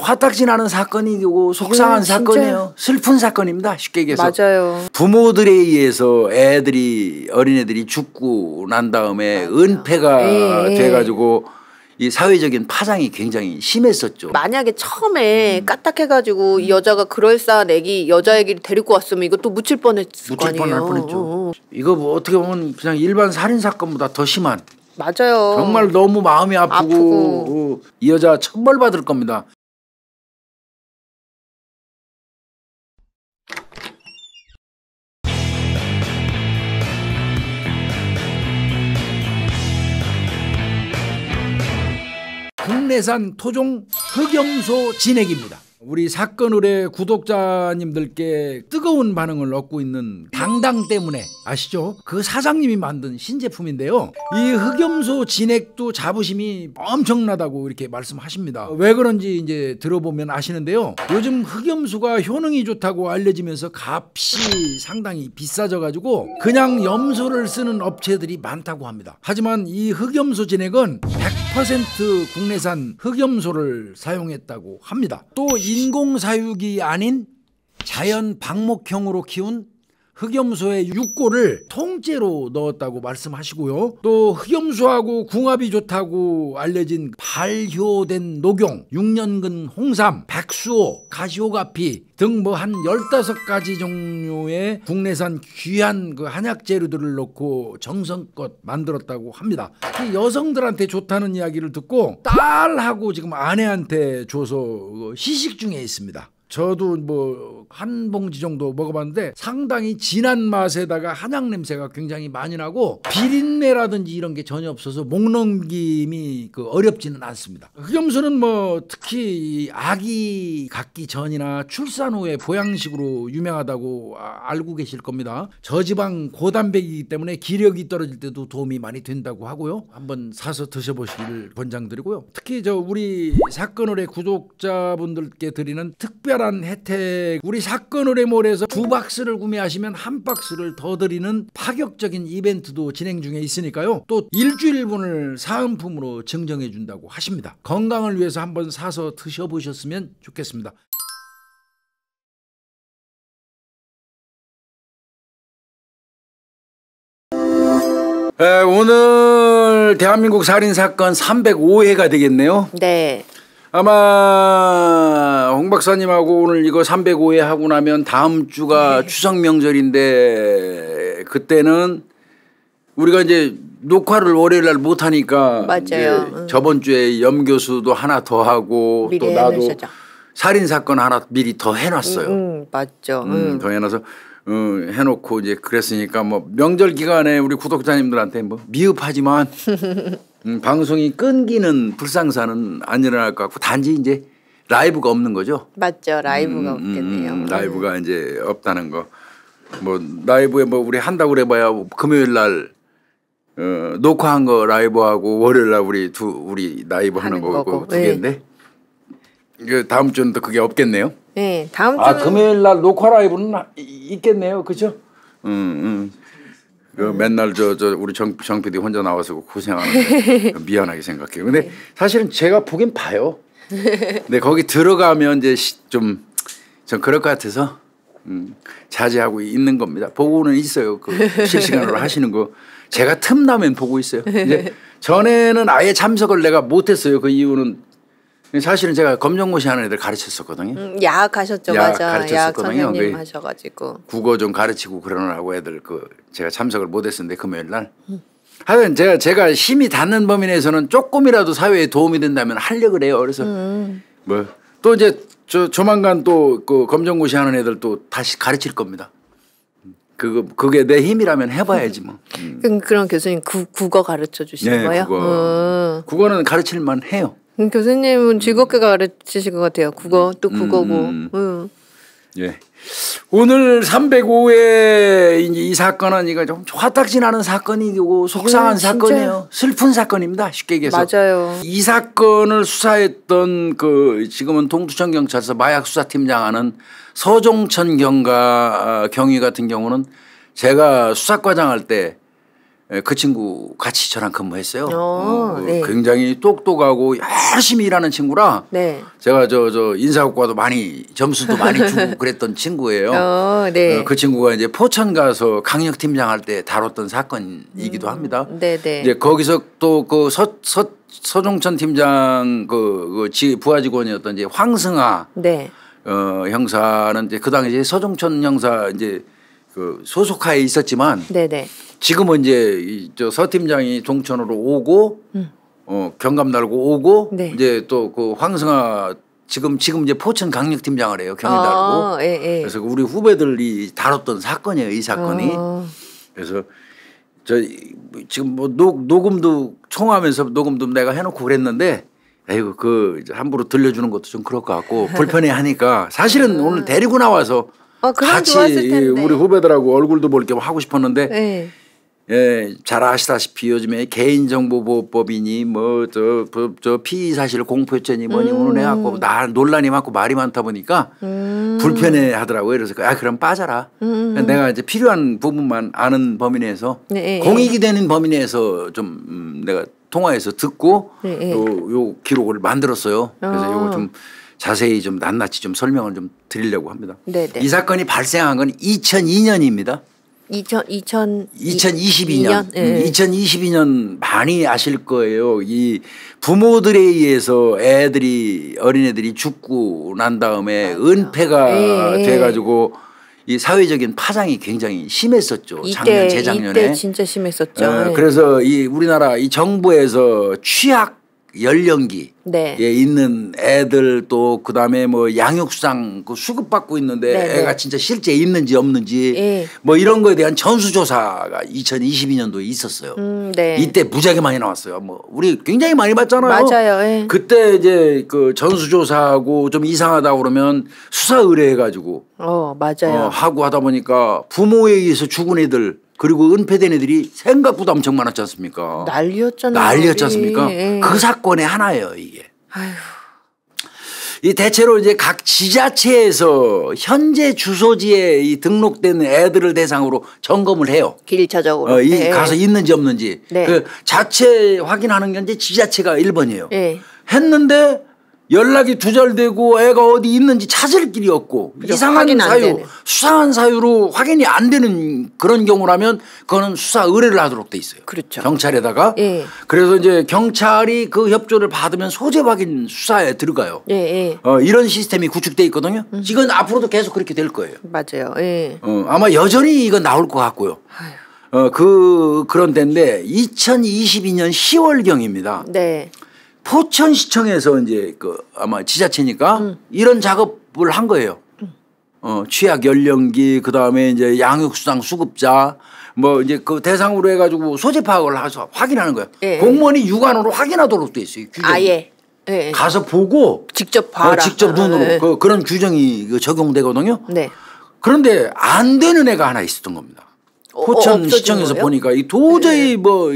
화딱지나는 사건이고 속상한 네, 사건이에요. 슬픈 사건입니다. 쉽게 얘기해서. 맞아요. 부모들에 의해서 애들이 어린애들이 죽고 난 다음에 맞아요. 은폐가 예, 예. 돼 가지고 이 사회적인 파장이 굉장히 심했었죠. 만약에 처음에 음. 까딱해가지고 이 음. 여자가 그럴싸한 애기 여자 애기를 데리고 왔으면 이것도 묻힐 뻔했을 묻힐 거 아니에요. 뻔했죠. 이거 뭐 어떻게 보면 그냥 일반 살인 사건보다 더 심한. 맞아요. 정말 너무 마음이 아프고, 아프고. 이 여자 천벌 받을 겁니다. 한내산 토종 흑염소 진액입니다. 우리 사건 의뢰 구독자님들께 뜨거운 반응을 얻고 있는 당당 때문에 아시죠? 그 사장님이 만든 신제품인데요. 이 흑염소 진액도 자부심이 엄청나다고 이렇게 말씀하십니다. 왜 그런지 이제 들어보면 아시는데요. 요즘 흑염소가 효능이 좋다고 알려지면서 값이 상당히 비싸져 가지고 그냥 염소를 쓰는 업체들이 많다고 합니다. 하지만 이 흑염소 진액은 100 100% 국내산 흑염소를 사용했다고 합니다. 또 인공사육이 아닌 자연 방목형으로 키운 흑염소의 육골을 통째로 넣었다고 말씀하시고요. 또 흑염소하고 궁합이 좋다고 알려진 발효된 녹용, 6년근 홍삼, 백수호, 가시오가피 등 뭐 한 15가지 종류의 국내산 귀한 그 한약 재료들을 넣고 정성껏 만들었다고 합니다. 여성들한테 좋다는 이야기를 듣고 딸하고 지금 아내한테 줘서 그 시식 중에 있습니다. 저도 뭐 한 봉지 정도 먹어봤는데 상당히 진한 맛에다가 한약 냄새가 굉장히 많이 나고 비린내라든지 이런 게 전혀 없어서 목 넘김이 그 어렵지는 않습니다. 흑염소는 뭐 특히 아기 갖기 전이나 출산 후에 보양식으로 유명하다고 아, 알고 계실 겁니다. 저지방 고단백이기 때문에 기력이 떨어질 때도 도움이 많이 된다고 하고요. 한번 사서 드셔보시기 권장드리고요. 특히 저 우리 사건을의 구독자분들께 드리는 특별 특별한 혜택 우리 사건 의뢰몰에서 두 박스를 구매하시면 한 박스를 더 드리는 파격적인 이벤트도 진행 중에 있으니까요 또 일주일분을 사은품으로 증정해 준다고 하십니다 건강을 위해서 한번 사서 드셔보셨으면 좋겠습니다 에, 네, 오늘 대한민국 살인 사건 305회가 되겠네요. 네. 아마 홍 박사님하고 오늘 이거 305회 하고 나면 다음 주가 네. 추석 명절인데 그때는 우리가 이제 녹화를 월요일 날못 하니까 맞아요. 응. 음. 저번 주에 염 교수도 하나 더 하고 또 나도 살인 사건 하나 미리 더 해놨어요. 음, 음 맞죠. 음, 음. 더 해놔서 음, 해놓고 이제 그랬으니까 뭐 명절 기간에 우리 구독자님들한테 뭐 미흡하지만 음, 방송이 끊기는 불상사는 안 일어날 것 같고 단지 이제 라이브가 없는 거죠. 맞죠. 라이브가 음, 음 없겠네요. 음, 라이브가 음. 이제 없다는 거. 뭐 라이브에 뭐 우리 한다고 그래봐야 금요일 날 어, 녹화한 거 라이브하고 월요일 날 우리 두 우리 라이브 하는, 하는 거고, 거고 두 개인데 예. 그 다음 주는 또 그게 없겠네요. 네, 다음 주. 아 금요일 날 녹화 라이브는 있겠네요, 그죠? 음, 음. 그 맨날 저, 저 우리 정, 정 PD 혼자 나와서 고생하는 미안하게 생각해요. 근데 네. 사실은 제가 보긴 봐요. 근데 거기 들어가면 이제 좀, 전 그럴 것 같아서 음, 자제하고 있는 겁니다. 보고는 있어요. 그 실시간으로 하시는 거. 제가 틈나면 보고 있어요. 이제 전에는 아예 참석을 내가 못했어요. 그 이유는 사실은 제가 검정고시 하는 애들 가르쳤었거든요. 음, 야학 하셨죠, 야학 맞아. 가르쳤었거든요. 야학 선생님 하셔가지고 국어 좀 가르치고 그러느라고 애들 그 제가 참석을 못했었는데 금요일 날. 하여튼 제가 제가 힘이 닿는 범위 내에서는 조금이라도 사회에 도움이 된다면 하려고 그래요. 그래서 음. 뭐또 이제 저 조만간 또 그 검정고시 하는 애들 또 다시 가르칠 겁니다. 그거 그게 내 힘이라면 해봐야지 뭐. 음. 그럼 교수님 구, 국어 가르쳐 주시는 네, 거예요? 국어. 음. 국어는 가르칠만 해요. 음, 교수님은 즐겁게 가르치실 것 같아요. 국어 또 국어고. 음, 음. 음. 예. 오늘 305회 이제 이 사건은 이거 좀 화딱지 나는 사건이고 속상한 네, 사건이에요. 슬픈 사건입니다. 쉽게 얘기해서. 맞아요. 이 사건을 수사했던 그 지금은 동두천 경찰서 마약 수사팀장 하는 서종천 경과 아, 경위 같은 경우는 제가 수사과장 할때 예, 그 친구 같이 저랑 근무했어요. 오, 어, 음, 그 네. 굉장히 똑똑하고 열심히 일하는 친구라 네. 제가 저 저 인사고과도 많이 점수도 많이 주고 그랬던 친구예요. 오, 어, 네. 어, 그 친구가 이제 포천 가서 강력 팀장 할 때 다뤘던 사건이기도 음, 합니다. 음, 이제 거기서 또 그 서 서, 서종천 팀장 그, 그 부하 직원이었던 이제 황승아 네. 어, 형사는 이제 그 당시 서종천 형사 이제 그 소속하에 있었지만. 지금은 이제 저 서 팀장이 종천으로 오고 음. 어, 경감 달고 오고 네. 이제 또 그 황승아 지금 지금 이제 포천 강력 팀장을 해요 경위 달고 아, 예, 예. 그래서 그 우리 후배들이 다뤘던 사건이에요 이 사건이 아. 그래서 저 지금 뭐 녹, 녹음도 총하면서 녹음도 내가 해놓고 그랬는데 에이구 그 함부로 들려주는 것도 좀 그럴 것 같고 불편해 하니까 사실은 음. 오늘 데리고 나와서 어, 같이 우리 후배들하고 얼굴도 볼게 하고 싶었는데. 예. 예, 잘 아시다시피 요즘에 개인정보보호법이니 뭐저 저 피의 사실 공표죄니 뭐니 음. 오늘 해갖고 나 논란이 많고 말이 많다 보니까 음. 불편해 하더라고요. 그래서 그, 아 그럼 빠져라. 음, 음. 내가 이제 필요한 부분만 아는 범위 내에서 네, 예, 예. 공익이 되는 범위 내에서 좀 음, 내가 통화해서 듣고 네, 예. 요, 요 기록을 만들었어요. 그래서 요거 아. 좀 자세히 좀 낱낱이 좀 설명을 좀 드리려고 합니다. 네, 네. 이 사건이 발생한 건 2002년입니다. 2000, 2000 2022년 2 네. 2022년 많이 아실 거예요. 이 부모들에 의해서 애들이 어린애들이 죽고 난 다음에 맞아요. 은폐가 네. 예, 예. 돼 가지고 이 사회적인 파장이 굉장히 심했었죠. 이때, 작년 재작년에 이때 진짜 심했었죠. 어, 예. 그래서 이 우리나라 이 정부에서 취약 연령기에 네. 예, 있는 애들 또 그다음에 뭐 양육상 그 수급 받고 있는데 네, 네. 애가 네. 진짜 실제 있는지 없는지 예. 뭐 이런 거에 대한 전수조사가 2022년도에 있었어요. 음, 네. 이때 무지하게 많이 나왔어요. 뭐 우리 굉장히 많이 봤잖아요. 맞아요. 예. 그때 이제 그 전수조사하고 좀 이상하다 고 그러면 수사 의뢰해 가지고 어, 맞아요. 어, 하고 하다 보니까 부모에 의해서 죽은 애들 그리고 은폐된 애들이 생각보다 엄청 많았지 않습니까? 난리였잖아요. 난리였지 않습니까? 예, 예, 예. 그 사건의 하나예요, 이게. 아휴. 이 대체로 이제 각 지자체에서 현재 주소지에 이 등록된 애들을 대상으로 점검을 해요. 1차적으로. 그 어, 이 네. 가서 있는지 없는지. 네. 그 자체 확인하는 게 이제 지자체가 1번이에요. 네. 했는데 연락이 두절되고 애가 어디 있는지 찾을 길이 없고 이상한 사유, 수상한 사유로 확인이 안 되는 그런 경우라면 그거는 수사 의뢰를 하도록 돼 있어요. 그렇죠. 경찰에다가 예. 그래서 이제 경찰이 그 협조를 받으면 소재 확인 수사에 들어가요. 예, 예. 어, 이런 시스템이 구축돼 있거든요. 음. 이건 앞으로도 계속 그렇게 될 거예요. 맞아요. 예. 어, 아마 여전히 이건 나올 것 같고요. 어, 그 그런 데인데 2022년 10월 경입니다. 네. 포천시청에서 이제 그 아마 지자체니까 음. 이런 작업을 한 거예요. 음. 어, 취약 연령기 그다음에 이제 양육수당 수급자 뭐 이제 그 대상으로 해가지고 소재 파악을 해서 확인하는 거야. 예, 공무원이 육안으로 확인하도록 돼 있어요. 규정. 아 예. 예. 예, 가서 보고 직접 봐라. 어, 직접 눈으로 아, 그, 그런 규정이 적용되거든요. 네. 그런데 안 되는 애가 하나 있었던 겁니다. 어, 어, 포천 시청에서 보니까 이 도저히 예. 뭐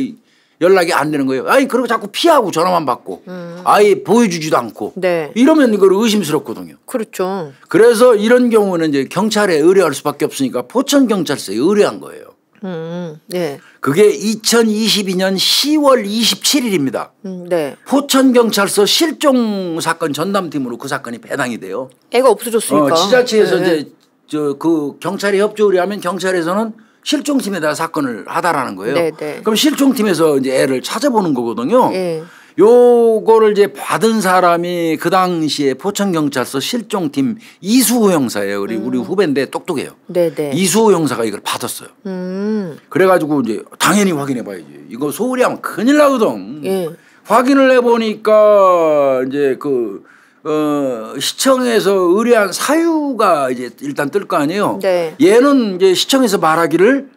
연락이 안 되는 거예요. 아니 그리고 자꾸 피하고 전화만 받고 음. 아예 보여주지도 않고 네. 이러면 이걸 의심스럽거든요. 그렇죠. 그래서 이런 경우는 이제 경찰에 의뢰할 수밖에 없으니까 포천 경찰서에 의뢰한 거예요. 음. 네. 그게 2022년 10월 27일입니다. 음, 네. 포천 경찰서 실종 사건 전담팀으로 그 사건이 배당이 돼요. 애가 없어졌으니까. 어, 지자체에서 네. 이제 저 그 경찰이 협조 의뢰하면 경찰에서는 실종팀에다가 사건을 하다라는 거예요. 네네. 네. 그럼 실종팀에서 이제 애를 찾아보는 거거든요. 네. 요거를 이제 받은 사람이 그 당시에 포천경찰서 실종팀 이수호 형사예요. 우리 음. 우리 후배인데 똑똑해요. 네네. 네. 이수호 형사가 이걸 받았어요. 음. 그래가지고 이제 당연히 확인해봐야지. 이거 소홀히 하면 큰일 나거든. 예. 확인을 해보니까 이제 그 어, 시청에서 의뢰한 사유가 이제 일단 뜰 거 아니에요. 네. 얘는 이제 시청에서 말하기를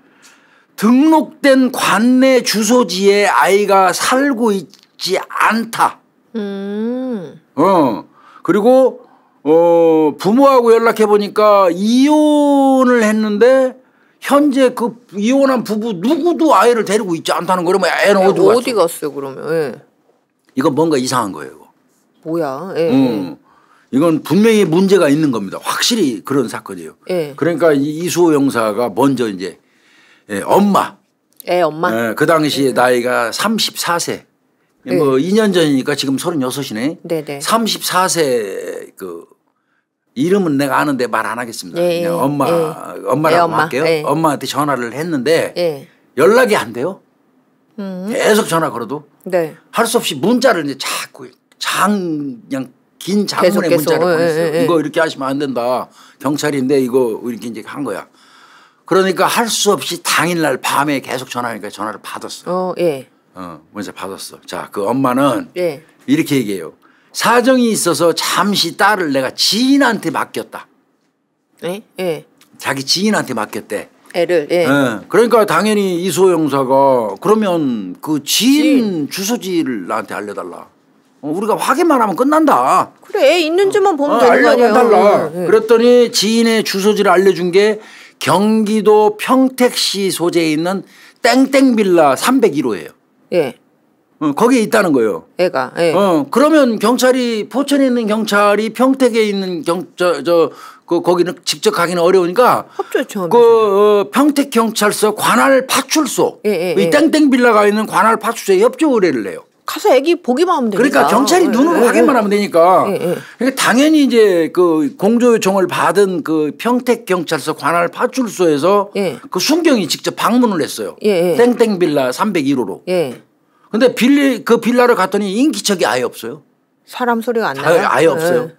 등록된 관내 주소지에 아이가 살고 있지 않다. 음. 어. 그리고 어, 부모하고 연락해 보니까 이혼을 했는데 현재 그 이혼한 부부 누구도 아이를 데리고 있지 않다는 거라면 예 뭐 애는 어디 갔어? 요 그러면? 네. 이거 뭔가 이상한 거예요. 뭐야? 예. 음. 이건 분명히 문제가 있는 겁니다. 확실히 그런 사건이에요. 예. 그러니까 이수호 형사가 먼저 이제 예, 엄마. 애 예, 엄마. 예, 그 당시에 나이가 34세. 예. 뭐 2년 전이니까 지금 36이네. 네네. 34세 그 이름은 내가 아는데 말 안 하겠습니다. 예, 그냥 엄마 엄마라고 엄마. 할게요. 엄마한테 전화를 했는데 연락이 안 돼요. 음. 계속 전화 걸어도 네. 할 수 없이 문자를 이제 자꾸 장 그냥 긴 장문의 계속 문자를 보냈어요. 예, 예, 예. 이거 이렇게 하시면 안 된다. 경찰인데 이거 이렇게 이제 한 거야. 그러니까 할 수 없이 당일날 밤에 계속 전화하니까 전화를 받았어 어, 예. 어, 먼저 받았어. 자, 그 엄마는 예. 이렇게 얘기해요. 사정이 있어서 잠시 딸을 내가 지인한테 맡겼다. 예? 예. 자기 지인한테 맡겼대. 애를. 예. 예. 그러니까 당연히 이소영 사가 그러면 그 지인, 지인. 주소지를 나한테 알려달라. 어, 우리가 확인만 하면 끝난다. 그래 있는 줄만 보면 어, 되는 거야. 달라. 네. 그랬더니 지인의 주소지를 알려준 게 경기도 평택시 소재에 있는 땡땡 빌라 301호예요. 예. 어, 거기에 있다는 거예요. 애가. 예. 어 그러면 경찰이 포천에 있는 경찰이 평택에 있는 경저저 그 거기는 직접 가기는 어려우니까 협조죠그 어, 평택 경찰서 관할 파출소 예, 예, 이 예. 땡땡 빌라가 있는 관할 파출소에 협조 의뢰를 해요. 가서 애기 보기만 하면 그러니까 되니까. 그러니까 경찰이 네. 눈으로 네. 확인만 하면 되니까. 네. 그러니까 당연히 이제 그 공조 요청을 받은 그 평택 경찰서 관할 파출소에서 네. 그 순경이 직접 방문을 했어요. 땡땡 빌라 301호로. 예. 근데 빌리 그 빌라를 갔더니 인기척이 아예 없어요. 사람 소리가 안 아, 나요. 아예 없어요.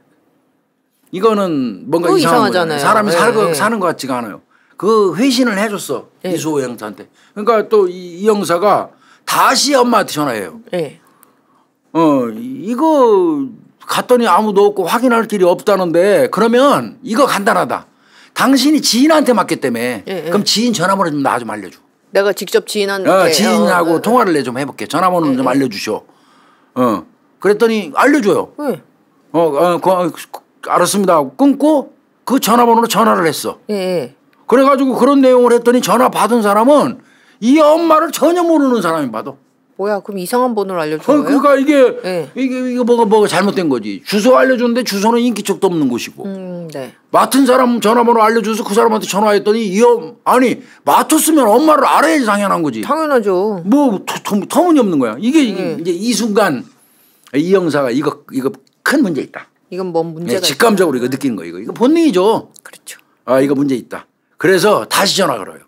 이거는 뭔가 이상한 이상하잖아요. 사람이 살고 사는 것 같지가 않아요. 그 회신을 해줬어 이수호 형사한테. 그러니까 또 이 형사가 다시 엄마한테 전화해요. 네. 어 이거 갔더니 아무도 없고 확인할 길이 없다는데 그러면 이거 간단하다. 당신이 지인한테 맞겠다며. 예, 예. 그럼 지인 전화번호 좀 나 좀 알려줘. 내가 직접 지인한테. 어, 어 지인하고 어, 어, 통화를 내좀 해볼게. 전화번호 예, 좀 예. 알려주셔. 어. 그랬더니 알려줘요. 예. 어, 어, 그, 어, 알았습니다. 끊고 그 전화번호로 전화를 했어. 예, 예. 그래가지고 그런 내용을 했더니 전화 받은 사람은 이 엄마를 전혀 모르는 사람이 봐도 뭐야 그럼 이상한 번호를 알려줘요? 어, 그러니까 이게 네. 이게 이게 뭐가 뭐가 잘못된 거지. 주소 알려줬는데 주소는 인기척도 없는 곳이고. 음, 네. 맡은 사람 전화번호 알려줘서 그 사람한테 전화했더니 이 엄 아니 맡았으면 엄마를 알아야지 당연한 거지. 당연하죠. 뭐 터무니없는 거야. 이게 네. 이제 이 순간 이 형사가 이거 이거 큰 문제 있다. 이건 뭔 문제가? 네, 직감적으로 있구 이거 느끼는 거 이거 이거 본능이죠. 그렇죠. 아 이거 문제 있다. 그래서 다시 전화 걸어요.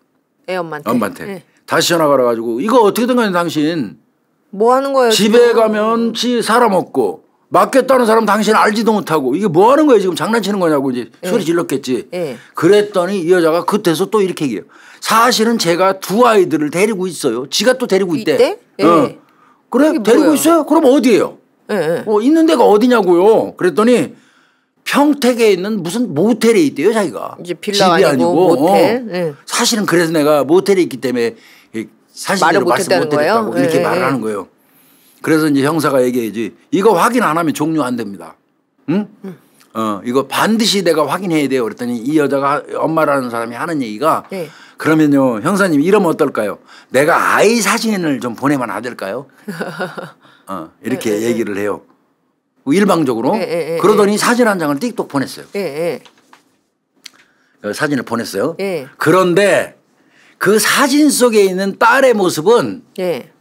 애 엄마한테. 엄마한테. 네. 다시 전화 걸어가지고 이거 어떻게 된 거냐 당신. 뭐 하는 거예요? 집에 지금? 가면 지 사람 없고 맡겠다는 사람 당신 알지도 못하고 이게 뭐 하는 거예요 지금 장난치는 거냐고 이제 예. 소리 질렀겠지. 예. 그랬더니 이 여자가 그때서 또 이렇게 얘기해요. 사실은 제가 두 아이들을 데리고 있어요. 지가 또 데리고 있대. 이 예. 어. 그래 데리고 있어요? 그럼 어디예요? 예, 예. 어, 있는 데가 어디냐고요. 그랬더니 평택에 있는 무슨 모텔에 있대요 자기가. 이제 빌라 집이 아니고, 아니고 모텔. 어. 예. 사실은 그래서 내가 모텔에 있기 때문에 사실대로 말을 말씀 못 드렸다고 요 이렇게 네. 예, 예. 말을 하는 거예요. 그래서 이제 형사가 얘기해야지 이거 확인 안 하면 종료 안 됩니다. 응? 어 이거 반드시 내가 확인해야 돼요. 그랬더니 이 여자가 엄마라는 사람이 하는 얘기가 네. 그러면요 형사님 이러면 어떨까요? 내가 아이 사진을 좀 보내면 안 될까요? 어 이렇게 네, 얘기를 해요. 일방적으로 그러더니 사진 한 장을 띡똑 보냈어요. 그 사진을 보냈어요. 그런데 그 사진 속에 있는 딸의 모습은 예.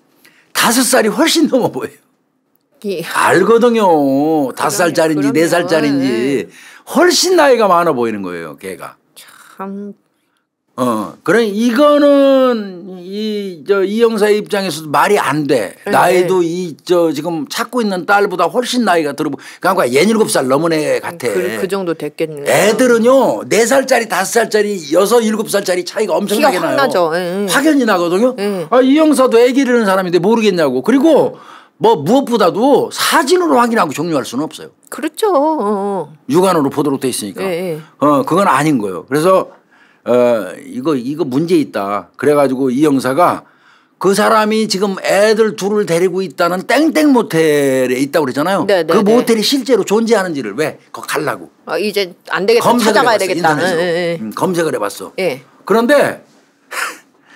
다섯 살이 훨씬 넘어 보여요. 예. 알거든요. 다섯 살짜리인지 네 살짜리인지 예. 훨씬 나이가 많아 보이는 거예요. 걔가. 참 어, 그래 이거는 이 저 이형사의 입장에서도 말이 안 돼. 네. 나이도 이 저 지금 찾고 있는 딸보다 훨씬 나이가 들어. 그러니까 예닐곱 살 넘은 애 같아. 음, 그, 그 정도 됐겠네. 애들은요 네 살짜리 다섯 살짜리 여섯 일곱 살짜리 차이가 엄청나게 나요. 나죠. 응. 예, 예. 확연히 나거든요. 응. 예. 아, 이형사도 애기 를는 사람인데 모르겠냐고. 그리고 뭐 무엇보다도 사진으로 확인하고 종료할 수는 없어요. 그렇죠. 어, 어. 육안으로 보도록 돼 있으니까. 네. 어 그건 아닌 거예요. 그래서 어, 이거 이거 문제 있다. 그래가지고 이 형사가 그 사람이 지금 애들 둘을 데리고 있다는 땡땡 모텔에 있다고 그러잖아요 네네네. 네, 그 네. 모텔이 실제로 존재하는지를 왜 거 갈라고. 아, 이제 안 되겠다. 검색을 찾아가야 해봤어, 되겠다. 네, 네. 음, 검색을 해봤어. 네. 그런데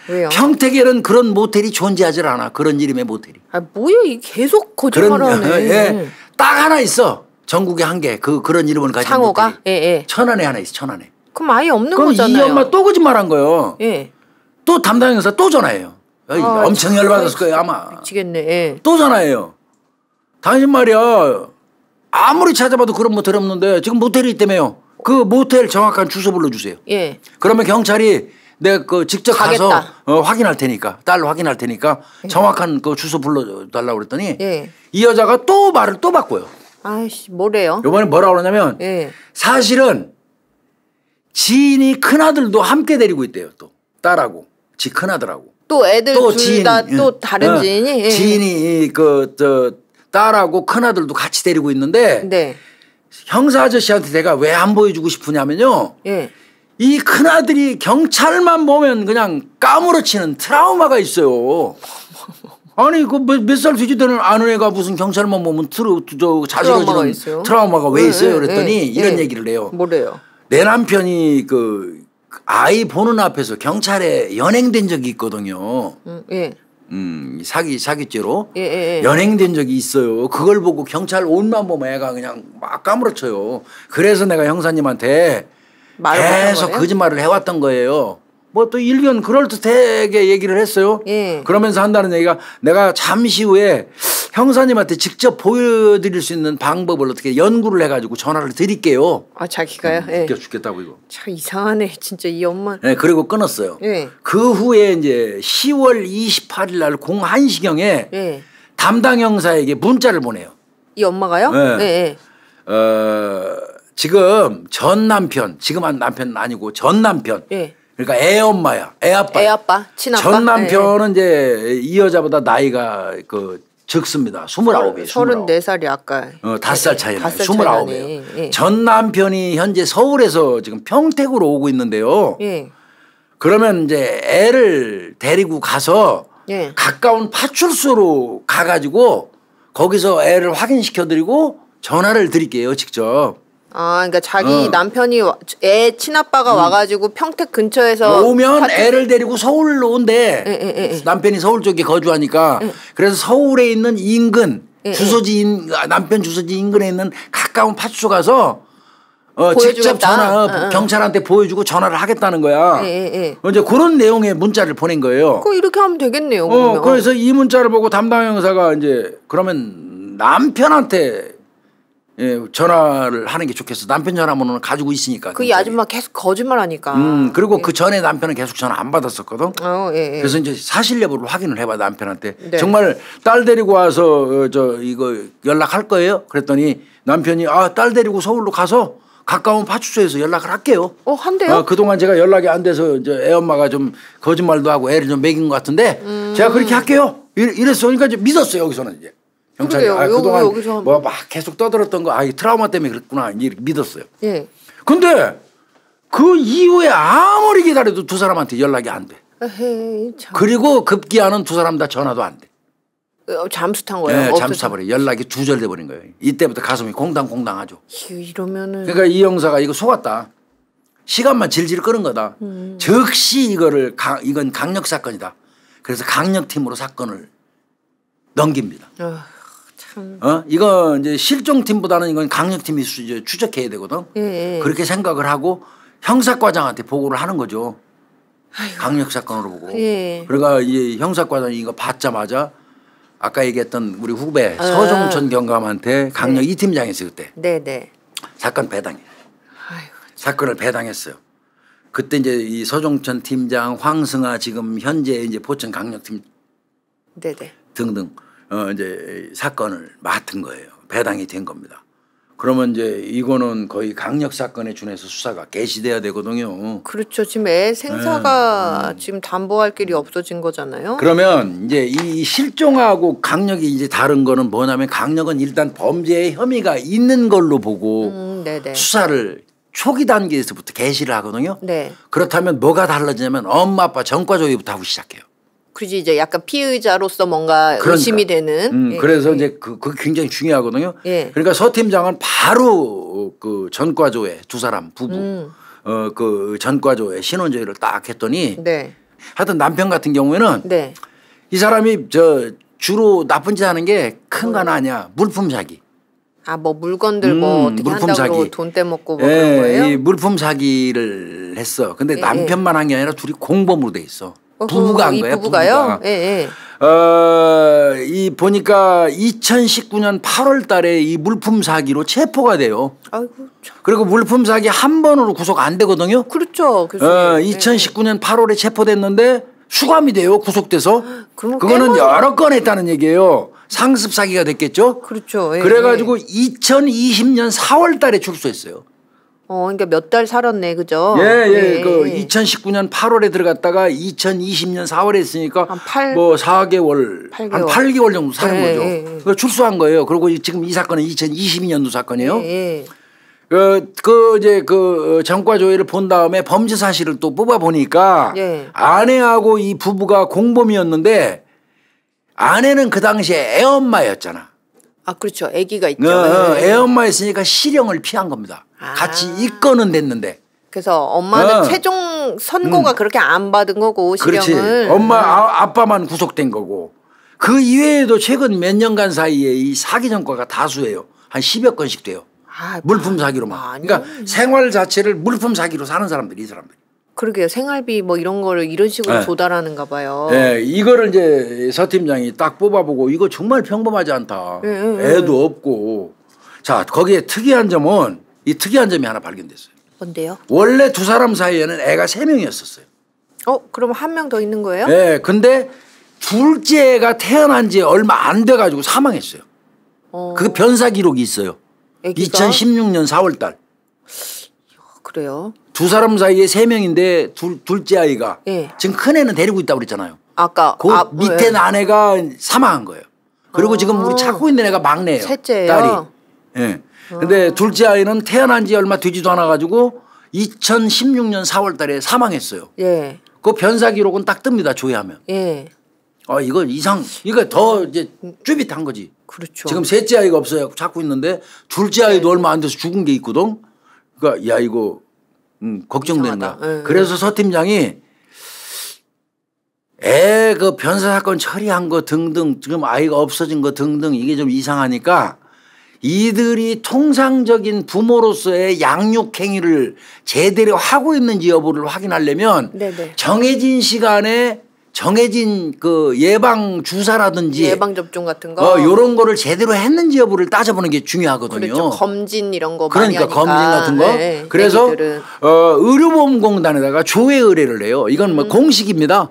왜요? 평택에는 그런 모텔이 존재하지 않아. 그런 이름의 모텔이. 아 뭐야 이 계속 거짓말하네. 어, 예, 딱 하나 있어. 전국에 한 개. 그 그런 이름을 가진 상호가? 예, 예. 천안에 하나 있어. 천안에. 그럼 아예 없는 그럼 거잖아요. 그럼 이 엄마 또 거짓말한 거예요. 예. 또 담당 행사 또 전화해요. 아, 엄청 열받았을 거예요 아마. 미치겠네. 예. 또 전화해요. 당신 말이야 아무리 찾아봐도 그런 모텔 없는데 지금 모텔이 있다며요. 그 모텔 정확한 주소 불러주세요. 예. 그러면 경찰이 내가 그 직접 가겠다. 가서 어, 확인할 테니까 딸 확인할 테니까 예. 정확한 그 주소 불러달라고 그랬더니 예. 이 여자가 또 말을 또 바꿔요. 아이씨 뭐래요? 요번에 뭐라 그러냐면 예. 사실은 지인이 큰아들도 함께 데리고 있대요. 또 딸하고 지 큰아들하고 또 애들 또둘다또 예. 다른 어, 지인이 예. 지인이 그저 딸하고 큰아들도 같이 데리고 있는데 네. 형사 아저씨한테 내가 왜 안 보여주고 싶으냐면요. 예. 이 큰아들이 경찰만 보면 그냥 까무러치는 트라우마가 있어요. 아니 그몇 살 되지 되는 아는 애가 무슨 경찰만 보면 트루 저자지러주는 트라우마가, 왜 예, 있어요? 그랬더니 예, 예, 이런 얘기를 해요. 뭐래요? 내 남편이 그 아이 보는 앞에서 경찰에 연행된 적이 있거든요. 음, 예. 음 사기 사기죄로 예, 예, 예, 연행된 적이 있어요. 그걸 보고 경찰 옷만 보면 애가 그냥 막 까무러쳐요. 그래서 내가 형사님한테 계속 거짓말을 해왔던 거예요. 뭐 또 일견 그럴듯하게 얘기를 했어요. 예. 그러면서 한다는 얘기가 내가 잠시 후에 형사님한테 직접 보여드릴 수 있는 방법을 어떻게 연구를 해가지고 전화를 드릴게요. 아 자기가요? 네. 웃겨 예. 죽겠다고 이거. 참 이상하네 진짜 이 엄마. 네 그리고 끊었어요. 네. 그 후에 이제 10월 28일 날 01시경에 네. 담당 형사에게 문자를 보내요. 이 엄마가요? 네. 네. 어 지금 전 남편 지금 한 남편 아니고 전 남편. 네. 그러니까 애 엄마야, 애 아빠. 애 아빠, 친아빠. 전 남편은 네. 이제 이 여자보다 나이가 그 적습니다. 29이에요. 34살이 아까. 어, 5살 차이네. 29이에요. 예. 전 남편이 현재 서울에서 지금 평택으로 오고 있는데요. 예. 그러면 이제 애를 데리고 가서 예. 가까운 파출소로 가가지고 거기서 애를 확인시켜드리고 전화를 드릴게요 직접. 아, 그러니까 자기 어. 남편이 와- 애 친아빠가 음. 와가지고 평택 근처에서 오면 같은- 애를 데리고 서울로 온대. 예, 예, 예, 예. 남편이 서울 쪽에 거주하니까 예. 그래서 서울에 있는 인근 예, 예. 주소지 인, 남편 주소지 인근에 있는 가까운 파출소 가서 어, 직접 전화 어, 어, 어. 경찰한테 보여주고 전화를 하겠다는 거야. 예, 예, 어, 이제 그런 내용의 문자를 보낸 거예요. 그거 이렇게 하면 되겠네요. 어, 그 그래서 이 문자를 보고 담당 형사가 이제 그러면 남편한테 예, 전화를 하는 게 좋겠어. 남편 전화번호는 가지고 있으니까. 그 아줌마 계속 거짓말하니까. 음, 그리고 예. 그 전에 남편은 계속 전화 안 받았었거든. 어, 예, 예. 그래서 이제 사실 여부를 확인을 해봐 남편한테. 네. 정말 딸 데리고 와서 어, 저 이거 연락할 거예요. 그랬더니 남편이 아딸 데리고 서울로 가서 가까운 파출소에서 연락을 할게요. 어, 한대요? 아, 그동안 제가 연락이 안 돼서 애 엄마가 좀 거짓말도 하고 애를 좀 매긴 것 같은데 음. 제가 그렇게 할게요. 이랬어. 그러니까 이제 믿었어요, 여기서는 이제. 경찰이 아, 그동안 뭐막 계속 떠들었던 거아이 트라우마 때문에 그랬구나 믿었어요. 예. 근데 그 이후에 아무리 기다려도 두 사람한테 연락이 안 돼. 에헤 그리고 급기야는 두 사람 다 전화도 안 돼. 어, 잠수 탄 거예요. 네, 잠수 타버려. 연락이 두절돼 버린 거예요. 이때부터 가슴이 공당공당하죠. 이러면은 그러니까 이 형사가 이거 속았다. 시간만 질질 끄는 거다. 음. 즉시 이거를 가, 이건 강력 사건이다. 그래서 강력팀으로 사건을 넘깁니다. 어. 어? 이건 이제 실종팀보다는 이건 강력팀이 이제 추적해야 되거든. 예, 예. 그렇게 생각을 하고 형사과장한테 보고를 하는 거죠. 강력 사건으로 보고. 예. 그러니까 이 형사과장이 이거 받자마자 아까 얘기했던 우리 후배 아. 서정천 경감한테 강력 네. 이팀장이었어요 그때. 네, 네. 사건 배당이 사건을 배당했어요. 그때 이제 이 서종천 팀장, 황승아 지금 현재 이제 포천 강력팀 네네. 네. 등등 어 이제 사건을 맡은 거예요. 배당이 된 겁니다. 그러면 이제 이거는 거의 강력 사건에 준해서 수사가 개시돼야 되거든요. 그렇죠. 지금 애 생사가 네. 지금 담보할 길이 없어진 거잖아요. 그러면 이제 이 실종하고 강력이 이제 다른 거는 뭐냐면 강력은 일단 범죄의 혐의가 있는 걸로 보고 음, 수사를 초기 단계에서부터 개시를 하거든요. 네. 그렇다면 뭐가 달라지냐면 엄마 아빠 전과 조위부터 하고 시작해요. 굳이 이제 약간 피의자로서 뭔가 그러니까. 의심이 되는. 음, 예, 그래서 이제 그, 그 굉장히 중요하거든요. 예. 그러니까 서 팀장은 바로 그 전과조에 두 사람 부부 음. 어그 전과조에 신혼조회를 딱 했더니 네. 하여튼 남편 같은 경우에는 네. 이 사람이 저 주로 나쁜 짓 하는 게 큰 건 아니야 물품 사기. 아뭐 물건들 뭐 음, 뭐 어떻게 물품 한다고 사기. 돈 떼먹고 뭐 예, 그런 거예요? 이 물품 사기를 했어. 근데 예, 예. 남편만 한 게 아니라 둘이 공범으로 돼 있어. 어, 그 부부가 한 거예요. 부부가요? 예, 예. 어, 이 보니까 2019년 8월 달에 이 물품 사기로 체포가 돼요. 아이고. 참. 그리고 물품 사기 한 번으로 구속 안 되거든요. 그렇죠. 그 어, 2019년 8월에 체포됐는데 수감이 돼요. 구속돼서. 그거는 여러 건 했다는 얘기예요. 상습 사기가 됐겠죠. 그렇죠. 예, 그래가지고 2020년 예. 4월 달에 출소했어요. 어, 그러니까 몇 달 살았네, 그죠? 예, 예. 네. 그 2019년 8월에 들어갔다가 2020년 4월에 했으니까 8, 뭐 4개월, 8개월, 한 8개월 정도 사는 네, 거죠. 네, 그러니까 출소한 거예요. 그리고 지금 이 사건은 2022년도 사건이에요. 그, 그 이제 그정과 어, 조회를 본 다음에 범죄 사실을 또 뽑아 보니까 아내하고 이 부부가 공범이었는데 아내는 그 당시에 애엄마였잖아. 아, 그렇죠. 아기가 있죠. 어, 어 애엄마였으니까 실형을 피한 겁니다. 같이 입건은 됐는데. 아. 그래서 엄마는 어. 최종 선고가 음. 그렇게 안 받은 거고 실형을. 그렇지. 엄마 음. 아, 아빠만 구속된 거고. 그 이외에도 최근 몇 년간 사이에 이 사기 전과가 다수예요. 한 10여 건씩 돼요. 아, 물품 사기로만. 아, 그러니까 생활 자체를 물품 사기로 사는 사람들이 이 사람들. 그러게요. 생활비 뭐 이런 거를 이런 식으로 네. 조달하는가 봐요. 네, 이거를 이제 서 팀장이 딱 뽑아보고 이거 정말 평범하지 않다. 네, 애도 없고. 자, 거기에 특이한 점은 이 특이한 점이 하나 발견됐어요. 뭔데요? 원래 두 사람 사이에는 애가 세 명이었었어요. 어, 그럼 한 명 더 있는 거예요? 네, 근데 둘째 가 태어난 지 얼마 안 돼 가지고 사망했어요. 어... 그 변사 기록이 있어요. 애기가? 2016년 4월 달. 그래요. 두 사람 사이에 세 명인데 둘 둘째 아이가 예. 지금 큰 애는 데리고 있다고 그랬잖아요. 아까 그 아, 밑에 아내가 예. 사망한 거예요. 그리고 어... 지금 우리 아. 찾고 있는 애가 막내예요. 셋째예요. 딸이. 예. 근데 둘째 아이는 태어난 지 얼마 되지도 않아 가지고 2016년 4월 달에 사망했어요. 예. 그 변사 기록은 딱 뜹니다. 조회하면. 예. 아, 이거 이상 이거 더 이제 쭈빗한 거지. 그렇죠. 지금 셋째 아이가 없어요. 찾고 있는데 둘째 아이도 네. 얼마 안 돼서 죽은 게 있거든. 그러니까 야 이거 음, 걱정된다. 네. 그래서 서 팀장이 에, 그 변사 사건 처리한 거 등등 지금 아이가 없어진 거 등등 이게 좀 이상하니까 이들이 통상적인 부모로서의 양육 행위를 제대로 하고 있는지 여부를 확인하려면 네네. 네. 정해진 시간에 정해진 그 예방 주사라든지 예방 접종 같은 거 어, 요런 거를 제대로 했는지 여부를 따져보는 게 중요하거든요. 그렇죠. 검진 이런 거 그러니까 검진 같은 거. 네. 그래서 어 의료보험공단에다가 조회 의뢰를 해요. 이건 뭐 음. 공식입니다.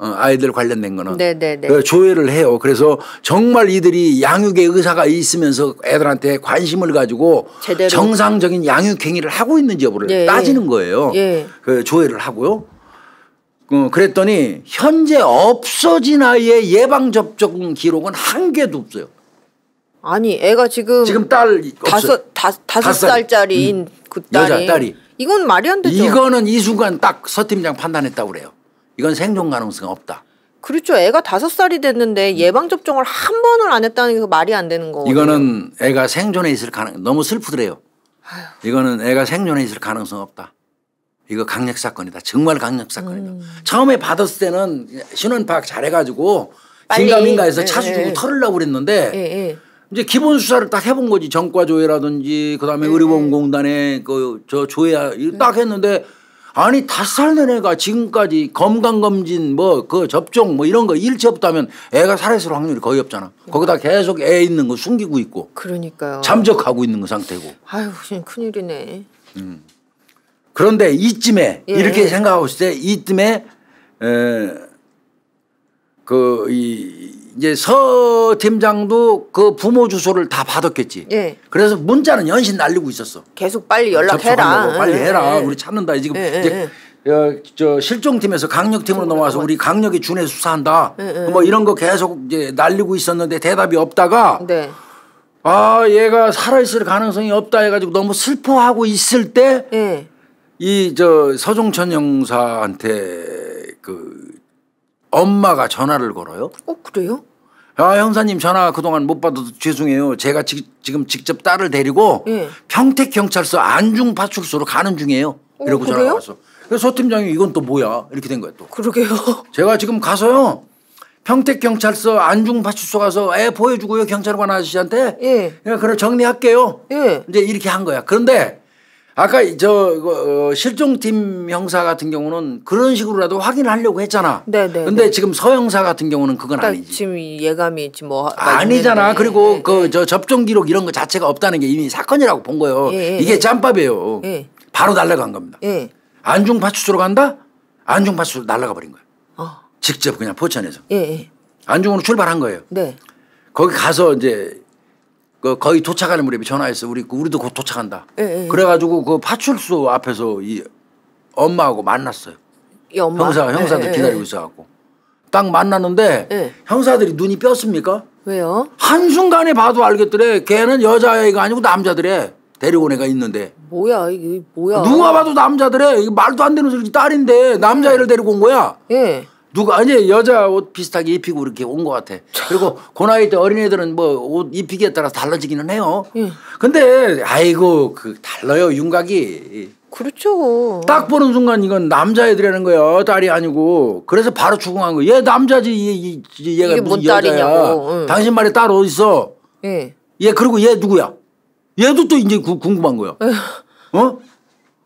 어, 아이들 관련된 거는 네네네. 네, 네. 조회를 해요. 그래서 정말 이들이 양육의 의사가 있으면서 애들한테 관심을 가지고 제대로. 정상적인 양육 행위를 하고 있는지 여부를 예. 예. 따지는 거예요. 예. 그 조회를 하고요. 어, 그랬더니 현재 없어진 아이의 예방 접종 기록은 한 개도 없어요. 아니 애가 지금 지금 딸 다섯 다, 다섯 살짜리인 음. 그 딸이 여자 딸이 이건 말이 안 되죠. 이거는 이 순간 딱 서 팀장 판단했다고 그래요. 이건 생존 가능성이 없다. 그렇죠. 애가 다섯 살이 됐는데 음. 예방 접종을 한 번을 안 했다는 게 말이 안 되는 거예요. 이거는 애가 생존에 있을 가능 너무 슬프더래요. 아유. 이거는 애가 생존에 있을 가능성 없다. 이거 강력 사건이다. 정말 강력 사건이다. 음. 처음에 받았을 때는 신원 파악 잘해가지고 진가민가에서 차수주고 예, 예. 털으려고 그랬는데 네. 이제 기본 수사를 딱 해본 거지 정과 조회라든지 그다음에 네. 의료보험공단에그 저 조회 아, 딱 했는데. 아니 다섯 살된 애가 지금까지 건강검진 뭐 그 접종 뭐 이런 거 일체 없다면 애가 살아있을 확률이 거의 없잖아. 거기다 계속 애 있는 거 숨기고 있고. 그러니까요. 잠적하고 있는 거 그 상태고. 아유 지금 큰일이네. 음. 그런데 이쯤에 예. 이렇게 생각하고 있을 때 이쯤에 에그이 이제 서 팀장도 그 부모 주소를 다 받았겠지. 예. 그래서 문자는 연신 날리고 있었어. 계속 빨리 연락해라. 빨리 예. 해라. 우리 찾는다. 지금 예, 이제 예. 어, 저 실종팀에서 강력팀으로 뭐, 넘어와서 뭐. 우리 강력이 준해 수사한다. 뭐 이런 거 계속 이제 날리고 있었는데 대답이 없다가 네. 아 얘가 살아있을 가능성이 없다 해가지고 너무 슬퍼하고 있을 때 이 저 서종천 형사한테 그 엄마가 전화를 걸어요. 어 그래요? 아 형사님 전화 그동안 못 받아서 죄송해요. 제가 지, 금 직접 딸을 데리고 예. 평택 경찰서 안중 파출소로 가는 중이에요. 어, 이러고 전화가 왔어. 그래서 소 팀장이 이건 또 뭐야 이렇게 된거예 또. 그러게요. 제가 지금 가서요. 평택 경찰서 안중 파출소 가서 애 보여주고요 경찰관 아저씨한테. 예. 그래 정리할게요. 예. 이제 이렇게 한 거야. 그런데 아까 저 그, 어, 실종팀 형사 같은 경우는 그런 식으로라도 확인 하려고 했잖아. 네네. 네, 근데 네. 지금 서 형사 같은 경우는 그건 그러니까 아니지. 지금 예감이 지금 뭐 아니잖아. 그리고 네, 그저 접종 기록 이런 거 자체가 없다는 게 이미 사건이라고 본 거예요. 예, 예 이게 예. 짬밥이에요. 예. 바로 날라간 겁니다. 예. 안중파출소로 간다? 안중파출소로 날라가 버린 거예요. 어. 직접 그냥 포천에서. 안중으로 출발한 거예요. 네. 거기 가서 이제 그 거의 도착하는 무렵에 전화했어. 우리 그 우리도 곧 도착한다. 예, 예. 그래가지고 그 파출소 앞에서 이 엄마하고 만났어요. 이 엄마? 형사 형사들 예, 예, 기다리고 예. 있어갖고 딱 만났는데 예. 형사들이 눈이 뼈습니까? 왜요? 한 순간에 봐도 알겠더래. 걔는 여자애가 아니고 남자들래 데리고 온 애가 있는데. 뭐야 이게 뭐야? 누가 봐도 남자들래 말도 안 되는 소리 딸인데 남자애를 데리고 온 거야. 예. 누가 아니 여자 옷 비슷하게 입히고 이렇게 온 것 같아. 그리고 고그 나이 때 어린애들은 뭐 옷 입히기에 따라 달라지기는 해요. 예. 근데 아이고 그 달라요 윤곽이. 그렇죠. 딱 보는 순간 이건 남자애들이라는 거예요. 딸이 아니고. 그래서 바로 추궁한 거예요. 얘 남자지. 얘, 얘, 얘가 무슨 딸이냐고. 응. 당신 말에 딸 어디 있어? 예. 얘 그리고 얘 누구야? 얘도 또 이제 구, 궁금한 거예요. 예. 어?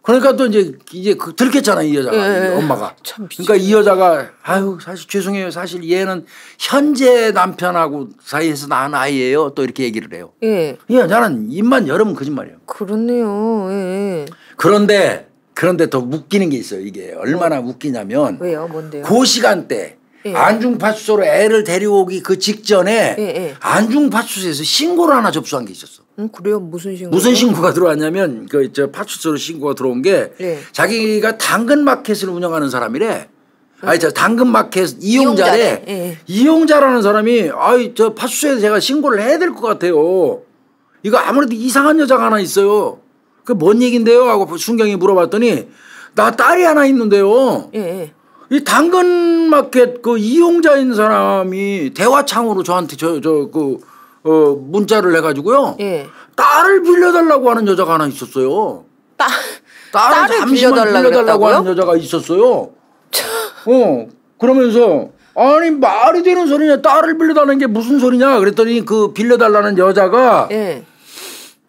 그러니까 또 이제 이제 그 들켰잖아 이 여자가 예, 예. 엄마가. 그러니까 이 여자가 아유 사실 죄송해요 사실 얘는 현재 남편하고 사이에서 낳은 아이예요 또 이렇게 얘기를 해요. 예. 이 여자는 입만 열으면 거짓말이에요. 그렇네요. 예. 예. 그런데 그런데 더 웃기는 게 있어요 이게 얼마나 웃기냐면 왜요 뭔데요? 그 시간대 예. 안중파수소로 애를 데려오기 그 직전에 예, 예. 안중파수소에서 신고를 하나 접수한 게 있었어. 음, 그래요? 무슨 신고? 무슨 신고가 들어왔냐면 그 저 파출소로 신고가 들어온 게 네. 자기가 당근 마켓을 운영하는 사람이래. 음. 아니 저 당근 마켓 이용자래. 이용자래. 예. 예. 이용자라는 사람이 아이 저 파출소에 제가 신고를 해야 될 것 같아요. 이거 아무래도 이상한 여자가 하나 있어요. 그 뭔 얘긴데요? 하고 순경이 물어봤더니 나 딸이 하나 있는데요. 예, 예. 이 당근 마켓 그 이용자인 사람이 대화창으로 저한테 저 저그 어, 문자를 해가지고요. 예. 딸을 빌려달라고 하는 여자가 하나 있었어요. 따, 딸을, 딸을 빌려달라 빌려달라고 하는 여자가 있었어요. 어 그러면서 아니 말이 되는 소리냐 딸을 빌려달라는 게 무슨 소리냐 그랬더니 그 빌려달라는 여자가 예.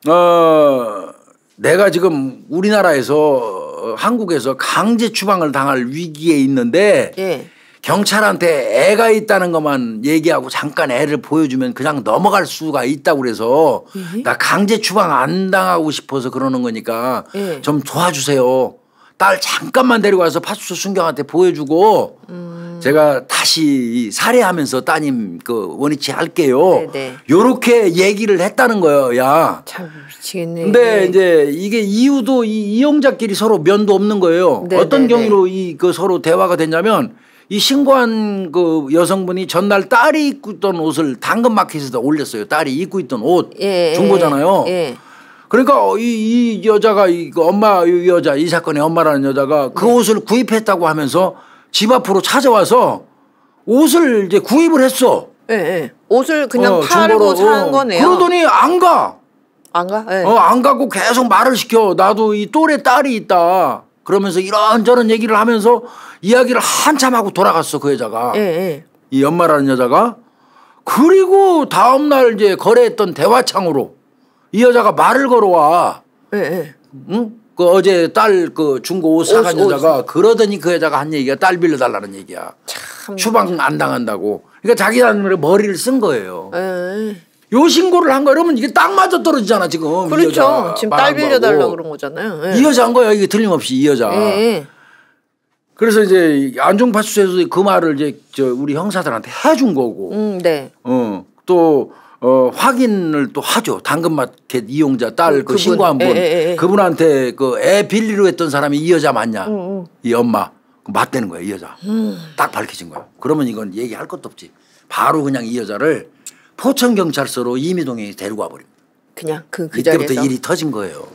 어 내가 지금 우리나라에서 어, 한국에서 강제 추방을 당할 위기에 있는데 예. 경찰한테 애가 있다는 것만 얘기하고 잠깐 애를 보여주면 그냥 넘어갈 수가 있다고 그래서 예? 나 그러니까 강제 추방 안 당하고 싶어서 그러는 거니까 예. 좀 도와주세요. 딸 잠깐만 데리고 와서 파출소 순경한테 보여주고 음. 제가 다시 살해하면서 따님 그 원위치 할게요. 네, 네. 요렇게 얘기를 했다는 거예요. 야. 참 미치겠네. 근데 이제 이게 이유도 이 이용자끼리 서로 면도 없는 거예요. 네네네. 어떤 네, 경위로 이 그 서로 대화가 됐냐면 이 신고한 그 여성분이 전날 딸이 입고 있던 옷을 당근마켓에다 올렸어요. 딸이 입고 있던 옷 예, 거잖아요 예, 예. 그러니까 어, 이, 이 여자가 이 그 엄마 이 여자 이 사건의 엄마라는 여자가 그 네. 옷을 구입했다고 하면서 집 앞으로 찾아와서 옷을 이제 구입을 했어. 예, 예. 옷을 그냥 어, 팔고 산 어. 거네요. 그러더니 안 가. 안 가? 예. 어, 안 가고 계속 말을 시켜. 나도 이 또래 딸이 있다. 그러면서 이런저런 얘기를 하면서 이야기를 한참 하고 돌아갔어 그 여자가 예, 예. 이엄마라는 여자가 그리고 다음 날 이제 거래했던 대화창으로 이 여자가 말을 걸어와 예, 예. 응? 그 어제 딸 그 중고 옷 사간 옷, 여자가 옷. 그러더니 그 여자가 한 얘기가 딸 빌려달라는 얘기야. 참. 추방 안 당한다고. 그러니까 자기라는 머리를 쓴 거예요. 에이. 예. 요 신고를 한 거야. 그러면 이게 딱 맞아 떨어지잖아 지금. 그렇죠. 지금 딸 빌려달라 그런 거잖아요. 예. 이 여자한 거야 이게 틀림없이 이 여자. 예. 예. 그래서 이제 안중파출소에서 그 말을 이제 저 우리 형사들한테 해 준 거고. 음, 네. 어, 또 어, 확인을 또 하죠. 당근마켓 이용자 딸그 그 신고한 예, 분. 에, 에, 에. 그분한테 그 애 빌리로 했던 사람이 이 여자 맞냐. 음, 음. 이 엄마. 그 맞대는 거야, 이 여자. 음. 딱 밝혀진 거야. 그러면 이건 얘기할 것도 없지. 바로 그냥 이 여자를 포천경찰서로 이미동이 데리고 와버립니다. 그냥 그, 그 이때부터 자리에서? 일이 터진 거예요.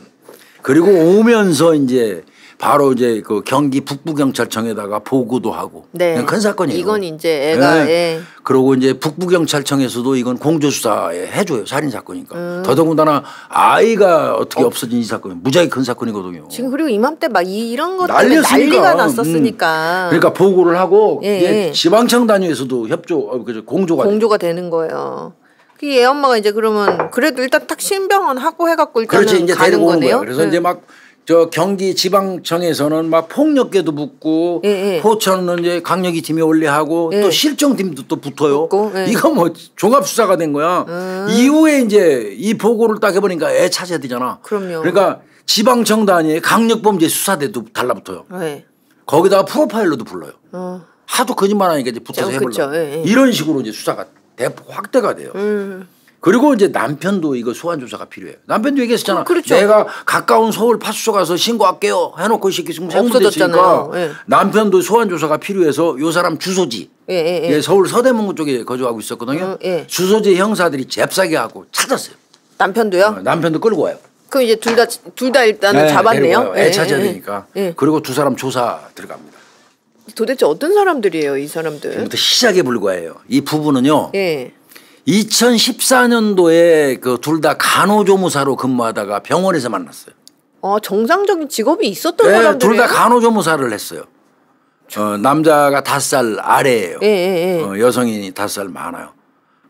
그리고 오면서 이제 바로 이제 그 경기 북부경찰청에다가 보고도 하고 네. 큰 사건이에요. 이건 이제 애가 네. 예. 그러고 이제 북부경찰청에서도 이건 공조수사에 해줘요 살인 사건이니까 음. 더더군다나 아이가 어떻게 어. 없어진 이 사건 이 무지하게 큰 사건이거든요. 지금 그리고 이맘때 막 이, 런것 때문에 난리가 음. 났었으니까 음. 그러니까 보고를 하고 예. 예. 지방청 단위에서도 협조 어, 그 공조가 공조가 되는, 되는 거예요. 그애 엄마가 이제 그러면 그래도 일단 탁 신병원 하고 해갖고 일단은 그렇지, 이제 가는 데리고 거네요. 거야. 그래서 네. 이제 막저 경기 지방청에서는 막 폭력계도 붙고 예, 예. 포천은 이제 강력이 팀이 원래 하고 예. 또 실정팀도 또 붙어요. 붙고, 예. 이거 뭐 종합 수사가 된 거야. 음. 이후에 이제 이 보고를 딱 해보니까 애 찾아야 되잖아. 그럼요. 그러니까 지방청 단위에 강력범죄 수사대도 달라붙어요. 예. 거기다가 프로파일러도 불러요. 어. 하도 거짓말하니까 이제 붙어서 해보려. 고 예, 이런 식으로 이제 수사가 대폭 확대가 돼요. 음. 그리고 이제 남편도 이거 소환 조사가 필요해요. 남편도 얘기했잖아. 어, 그렇죠. 내가 가까운 서울 파수소 가서 신고할게요. 해놓고 시키면 없어졌잖아요. 예. 남편도 소환 조사가 필요해서 요 사람 주소지. 예, 예, 예, 예. 서울 서대문구 쪽에 거주하고 있었거든요. 음, 주소지 형사들이 잽싸게 하고 찾았어요. 남편도요? 어, 남편도 끌고 와요. 그럼 이제 둘 다 둘 다 일단은 네, 잡았네요. 애 찾아야 되니까. 그리고 두 사람 조사 들어갑니다. 도대체 어떤 사람들이에요, 이 사람들? 부터 시작에 불과해요. 이 부부는요. 예. 2014년도에 그 둘 다 간호조무사로 근무하다가 병원에서 만났어요. 아 정상적인 직업이 있었던 네, 사람들 둘다 간호조무사를 했어요. 어, 남자가 5살 아래예요. 예, 예, 예. 어, 여성이 5살 많아요.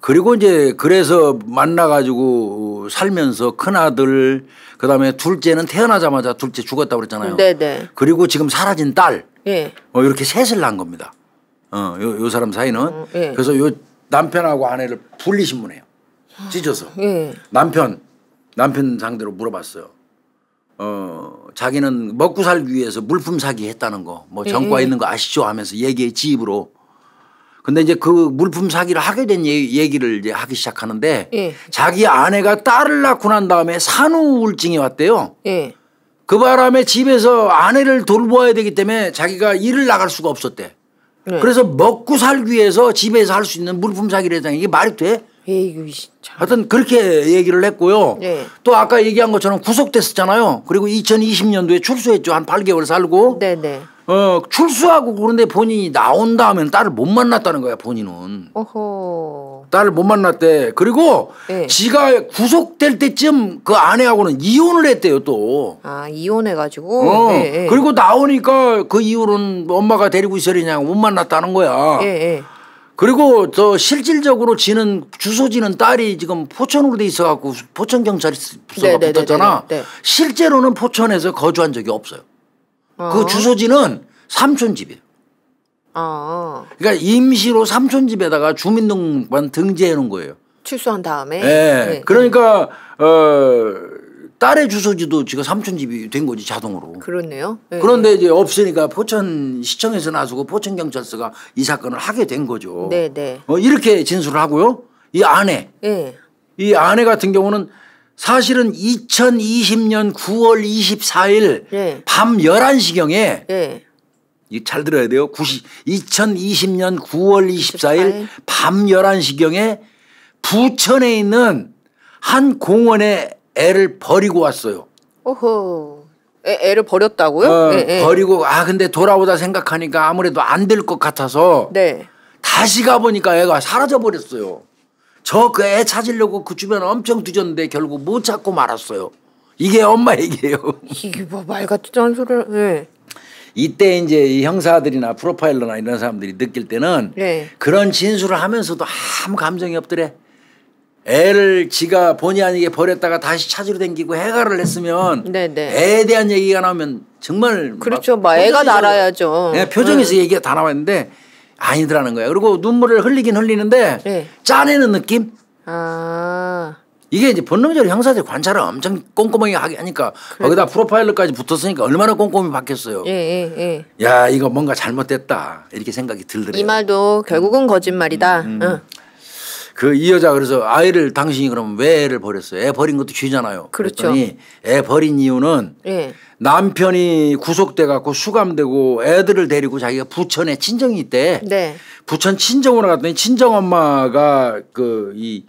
그리고 이제 그래서 만나가지고 살면서 큰 아들 그다음에 둘째는 태어나자마자 둘째 죽었다 고 그랬잖아요. 네네. 네. 그리고 지금 사라진 딸. 예. 어, 이렇게 셋을 낳은 겁니다. 어, 요, 요 사람 사이는. 어, 예. 그래서 요 남편하고 아내를 분리신문해요. 찢어서. 예. 남편 남편 상대로 물어봤어요. 어 자기는 먹고 살기 위해서 물품 사기 했다는 거뭐정과 예. 있는 거 아시죠 하면서 얘기해 지입으로. 근데 이제 그 물품 사기를 하게 된 얘기를 이제 하기 시작하는데 예. 자기 아내가 딸을 낳고 난 다음에 산후우울증이 왔대요. 예. 그 바람에 집에서 아내를 돌보아야 되기 때문에 자기가 일을 나갈 수가 없었대. 네. 그래서 먹고 살기 위해서 집에서 할 수 있는 물품 사기를 했잖 이게 말이 돼? 참. 하여튼 그렇게 얘기를 했고요. 네. 또 아까 얘기한 것처럼 구속됐었잖아요. 그리고 2020년도에 출소했죠. 한 8개월 살고. 네네. 네. 어 출소하고 그런데 본인이 나온다 하면 딸을 못 만났다는 거야 본인은. 오호. 딸을 못 만났대. 그리고 네. 지가 구속될 때쯤 그 아내하고는 이혼을 했대요 또. 아 이혼해가지고. 어. 네, 네. 그리고 나오니까 그 이후로는 엄마가 데리고 있으려냐고 못 만났다는 거야. 예, 예. 그리고 저 실질적으로 지는 주소지는 딸이 지금 포천으로 돼 있어갖고 포천 경찰서가 네, 네, 네, 붙었잖아. 실제로는 포천에서 거주한 적이 없어요. 그 어. 주소지는 삼촌 집이에요. 어. 그러니까 임시로 삼촌 집에다가 주민등록만 등재해 놓은 거예요. 출소한 다음에. 네. 네. 그러니까 어 딸의 주소지도 지금 삼촌 집이 된 거지 자동으로. 그렇네요. 네. 그런데 이제 없으니까 포천 시청에서 나서고 포천 경찰서가 이 사건을 하게 된 거죠. 네, 네. 어, 이렇게 진술을 하고요. 이 아내. 네. 이 아내 같은 경우는 사실은 2020년 9월 24일 예. 밤 11시경에 예. 잘 들어야 돼요. 90, 2020년 9월 24일, 밤 11시경에 부천에 있는 한 공원에 애를 버리고 왔어요. 오호. 애, 를 버렸다고요? 어, 예, 예, 버리고 아 근데 돌아오다 생각하니까 아무래도 안 될 것 같아서 네. 다시 가보니까 애가 사라져 버렸어요. 저그애 찾으려고 그 주변 엄청 뒤졌는데 결국 못 찾고 말았어요. 이게 엄마 얘기예요. 이게 뭐말 같지도 않은 소리를. 네. 이때 이제 형사들이나 프로파일러나 이런 사람들이 느낄 때는 네. 그런 진술을 하면서도 아무 감정이 없더래. 애를 지가 본의 아니게 버렸다가 다시 찾으러 댕기고 해가를 했으면 네네. 네. 애에 대한 얘기가 나오면 정말 그렇죠. 막 애가 날아야죠. 표정에서 네. 네. 얘기가 다 나왔는데 아니더라는 거야. 그리고 눈물을 흘리긴 흘리는데 네. 짜내는 느낌? 아. 이게 이제 본능적으로 형사들이 관찰을 엄청 꼼꼼하게 하니까 게하 그래. 거기다 프로파일러까지 붙었으니까 얼마나 꼼꼼히 봤겠어요. 예, 예, 예. 야, 이거 뭔가 잘못됐다. 이렇게 생각이 들더래요. 이 말도 결국은 거짓말이다. 음, 음. 응. 그이 여자 그래서 아이를 당신이 그러면 왜 애를 버렸어요? 애 버린 것도 죄잖아요. 그렇죠. 그랬더니애 버린 이유는 네. 남편이 구속돼 갖고 수감되고 애들을 데리고 자기가 부천에 친정이 있대. 네. 부천 친정으로 갔더니 친정 엄마가 그 이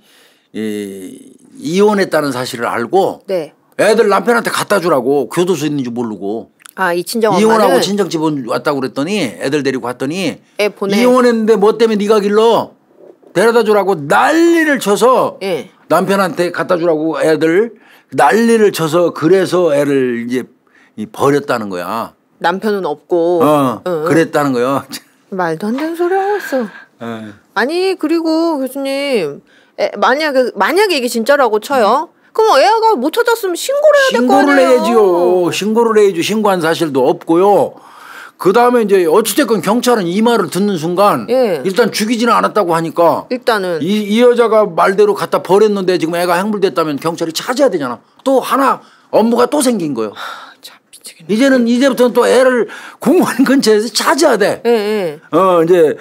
이, 이혼했다는 사실을 알고 네. 애들 남편한테 갖다 주라고 교도소 있는지 모르고 아, 이 친정 이혼하고 친정 집은 왔다고 그랬더니 애들 데리고 갔더니 이혼했는데 뭐 때문에 네가 길러 데려다 주라고 난리를 쳐서 예. 남편한테 갖다 주라고 애들 난리를 쳐서 그래서 애를 이제 버렸다는 거야. 남편은 없고. 어, 응. 그랬다는 거야. 말도 안 되는 소리 하고 있어. 에. 예. 아니 그리고 교수님 애, 만약에 만약에 이게 진짜라고 쳐요. 음. 그럼 애가 못 찾았으면 신고를 해야 될 거 아니에요. 신고를 해야지요. 신고를 해야지 신고한 사실도 없고요. 그 다음에 이제 어찌됐건 경찰은 이 말을 듣는 순간 예. 일단 죽이지는 않았다고 하니까 일단은 이, 이 여자가 말대로 갖다 버렸는데 지금 애가 행불됐다면 경찰이 찾아야 되잖아. 또 하나 업무가 또 생긴 거예요. 이제는 이제부터는 또 애를 공원 근처에서 찾아야 돼. 네, 어 이제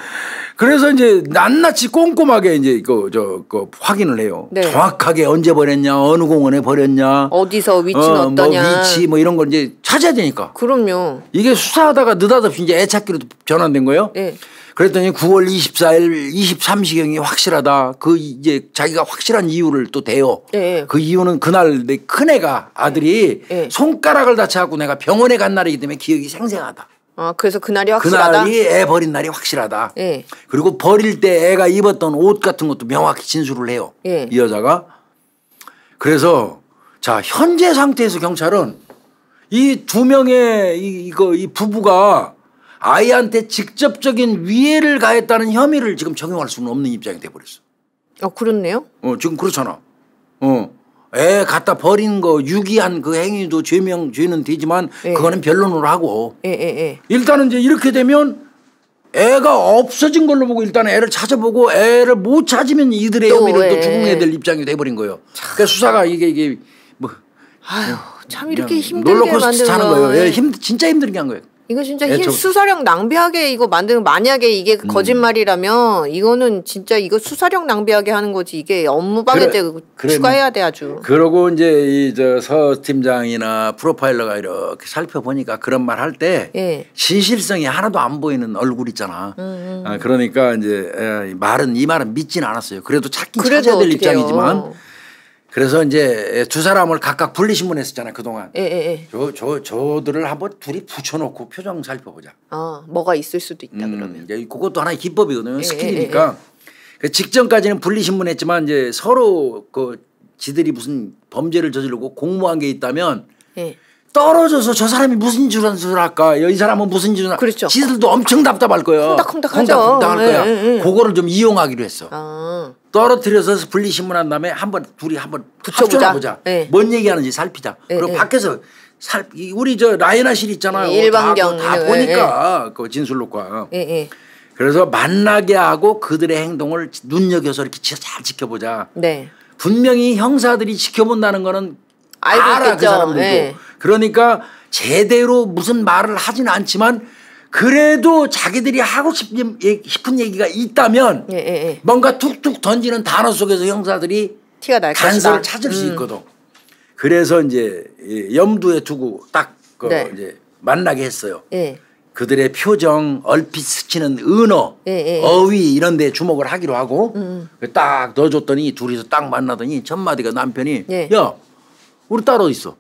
그래서 이제 낱낱이 꼼꼼하게 이제 그 저그 그 확인을 해요. 네. 정확하게 언제 버렸냐, 어느 공원에 버렸냐, 어디서 위치는 어, 떠냐 뭐 위치 뭐 이런 걸 이제 찾아야 되니까. 그럼요. 이게 수사하다가 느닷없이 이제 애찾기로 전환된 거예요. 네. 그랬더니 9월 24일 23시경이 확실하다. 그 이제 자기가 확실한 이유를 또 대요. 네. 그 이유는 그날 내 큰애가 아들이 네. 손가락을 다쳐갖고 내가 병원에 간 날이기 때문에 기억이 생생하다. 아, 그래서 그날이 확실하다. 그날이 애 버린 날이 확실하다. 네. 그리고 버릴 때 애가 입었던 옷 같은 것도 명확히 진술을 해요. 이 여자가. 그래서 자, 현재 상태에서 경찰은 이 두 명의 이, 이거 이 부부가 아이한테 직접적인 위해를 가했다는 혐의를 지금 적용할 수는 없는 입장이 돼버렸어. 어 그렇네요. 어 지금 그렇잖아. 어. 애 갖다 버린 거 유기한 그 행위도 죄명 죄는 되지만 예. 그거는 변론으로 하고 예, 예, 예. 일단은 이제 이렇게 되면 애가 없어진 걸로 보고 일단 애를 찾아보고 애를 못 찾으면 이들의 또 혐의를 또 추궁해야 될 입장이 돼버린 거예요. 그러니까 수사가 이게 이게 뭐 아유 참 이렇게 힘들게 만들는 거예요. 예, 힘 진짜 힘들게 한 거예요. 이거 진짜 힘 예, 저... 수사력 낭비하게 이거 만드는 만약에 이게 음. 거짓말이라면 이거는 진짜 이거 수사력 낭비하게 하는 거지 이게 업무 방해 때 그래, 뭐 추가해야 돼 아주. 그러고 이제 이 저 서 팀장이나 프로파일러가 이렇게 살펴보니까 그런 말 할때 예. 진실성이 하나도 안 보이는 얼굴 있잖아. 음, 음. 아, 그러니까 이제 예, 말은 이 말은 믿진 않았어요. 그래도 찾긴 그래 찾아야 될 어떡해요. 입장이지만. 그래서 이제 두 사람을 각각 분리신문했었잖아요 그동안. 예, 예, 예. 저, 저, 저들을 한번 둘이 붙여놓고 표정 살펴보자. 아, 뭐가 있을 수도 있다 음, 그러면. 이제 그것도 하나의 기법이거든요. 예, 예 스킬이니까. 예, 예, 그 직전까지는 분리신문했지만 이제 서로 그 지들이 무슨 범죄를 저지르고 공모한 게 있다면 예. 떨어져서 저 사람이 무슨 짓을 할까? 이 사람은 무슨 짓을 할까? 그렇죠. 지들도 엄청 답답할 거예요. 콩닥콩닥하죠. 콩닥콩닥할 거야. 네, 네, 네. 그거를 좀 이용하기로 했어. 아. 떨어뜨려서 분리신문한 다음에 한번 둘이 한번 붙여보자. 보자. 네. 뭔 얘기하는지 살피자. 네, 그리고 네. 밖에서 살 우리 저 라이나실 있잖아요. 일반경 다, 다 보니까 그 진술록과. 예, 예. 그래서 만나게 하고 그들의 행동을 눈여겨서 이렇게 잘 지켜보자. 분명히 형사들이 지켜본다는 거는 알고 알아 그 있겠죠. 그 사람들도. 그러니까 제대로 무슨 말을 하진 않지만 그래도 자기들이 하고 싶은, 얘기가 있다면 예, 예, 예, 뭔가 툭툭 던지는 단어 속에서 형사들이 티가 날 단서를 찾을 음. 수 있거든. 그래서 이제 염두에 두고 딱그 네. 이제 만나게 했어요. 예. 그들의 표정, 얼핏 스치는 은어, 예, 예, 예. 어휘 이런 데 주목을 하기로 하고 음. 음. 그 딱 넣어줬더니 둘이서 딱 만나더니 첫 마디가 남편이 예. 야 우리 따로 있어?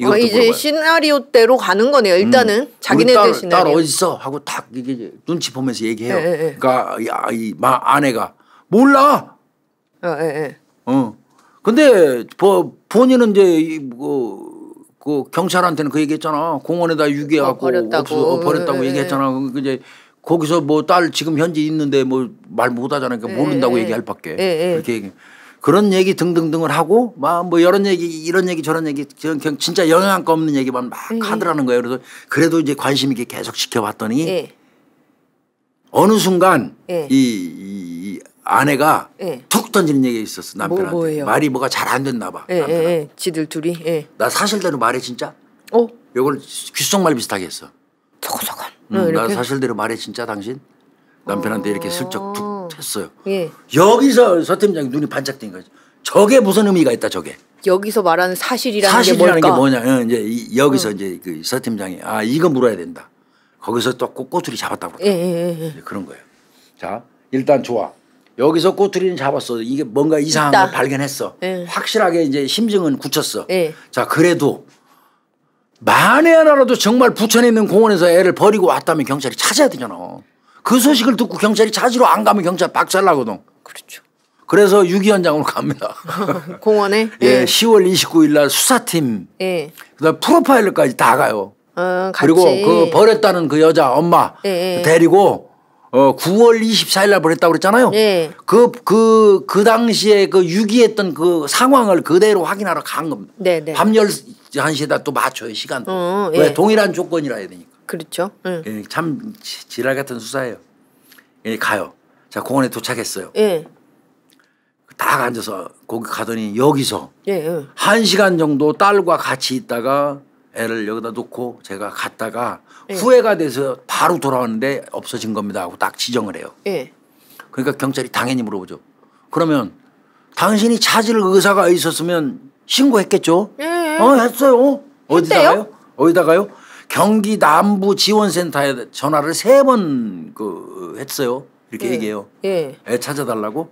이거도 어, 이제 물어봐요. 시나리오대로 가는 거네요. 음. 일단은 음, 자기네들 시나리오. 딸어딨어 하고 딱 이게 눈치 보면서 얘기해요. 네, 네. 그러니까 야이 마 아내가 몰라. 어, 네, 네. 어. 근데 뭐 본인은 이제 뭐, 그 경찰한테는 그 얘기했잖아. 공원에다 유기하고 버렸다고, 없어, 버렸다고 얘기했잖아. 그 이제 거기서 뭐 딸 지금 현재 있는데 뭐 말 못하잖아. 그러니까 모른다고 얘기할 밖에 그렇게 얘기. 해 그런 얘기 등등등을 하고 막 뭐 이런 얘기 이런 얘기 저런 얘기 진짜 영향가 없는 얘기만 막 음. 하더라는 거예요. 그래서 그래도 이제 관심 있게 계속 지켜봤더니 네. 어느 순간 예. 이, 이, 이 아내가 예. 툭 던지는 얘기가 있었어 뭐, 남편한테 뭐, 말이 뭐가 잘 안 됐나 봐. 예, 예, 지들 둘이. 예. 나 사실대로 말해 진짜. 어? 요걸 귓속말 비슷하게 했어. 소곤소곤. 응, 음, 어, 나 사실대로 말해 진짜 당신 남편한테 이렇게 슬쩍 툭 했어요. 예. 여기서 서 팀장이 눈이 반짝된 거죠. 저게 무슨 의미가 있다 저게. 여기서 말하는 사실이라는, 사실이라는 게, 게 뭐냐. 예, 이제 여기서 어. 이제 그 서 팀장이 아 이거 물어야 된다. 거기서 또 꼬, 꼬투리 잡았다고. 예, 예, 예. 그런 거예요. 자 일단 좋아. 여기서 꼬투리는 잡았어. 이게 뭔가 이상한 있다. 걸 발견했어. 예. 확실하게 이제 심증은 굳혔어. 예. 자 그래도 만에 하나라도 정말 부천에 있는 공원에서 애를 버리고 왔다면 경찰이 찾아야 되잖아. 그 소식을 듣고 경찰이 찾으러 안 가면 경찰 박살나거든. 그렇죠. 그래서 유기현장으로 갑니다. 공원에? 예, 예. 10월 29일 날 수사팀. 예. 그다음 프로파일러까지 다 가요. 어, 그리고 그 버렸다는 그 여자 엄마 예, 예. 데리고 어 9월 24일 날 버렸다고 그랬잖아요. 그그그 예. 그, 그 당시에 그 유기했던 그 상황을 그대로 확인하러 간 겁니다. 네, 네. 밤1 0시에다또 맞춰요, 시간. 어, 왜 예. 동일한 조건이라 해야 되니까. 그렇죠. 응. 예. 예, 참 지, 랄 같은 수사예요. 예, 가요. 자 공원에 도착했어요. 예. 딱 앉아서 거기 가더니 여기서 예, 예. 한 시간 정도 딸과 같이 있다가 애를 여기다 놓고 제가 갔다가 예. 후회가 돼서 바로 돌아왔는데 없어진 겁니다 하고 딱 지정을 해요. 예. 그러니까 경찰이 당연히 물어보죠. 그러면 당신이 찾을 의사가 있었으면 신고했겠죠? 예. 예. 어 했어요. 어? 어디다가요? 어디다가요? 경기 남부 지원센터에 전화를 세 번 그 했어요. 이렇게 예. 얘기해요. 예. 애 예, 찾아달라고.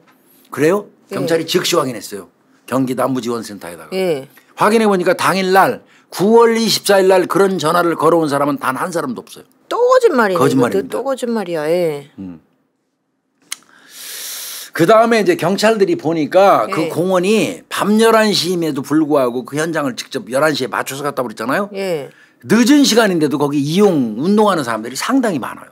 그래요? 예. 경찰이 즉시 확인했어요. 경기 남부 지원센터에다가. 예. 확인해 보니까 당일 날 9월 24일 날 그런 전화를 걸어온 사람은 단 한 사람도 없어요. 또 거짓말이네. 거짓말입니다. 또 거짓말이야. 예. 음. 그 다음에 이제 경찰들이 보니까 그 예. 그 공원이 밤 11시임에도 불구하고 그 현장을 직접 11시에 맞춰서 갔다 그랬잖아요. 예. 늦은 시간인데도 거기 이용 운동하는 사람들이 상당히 많아요.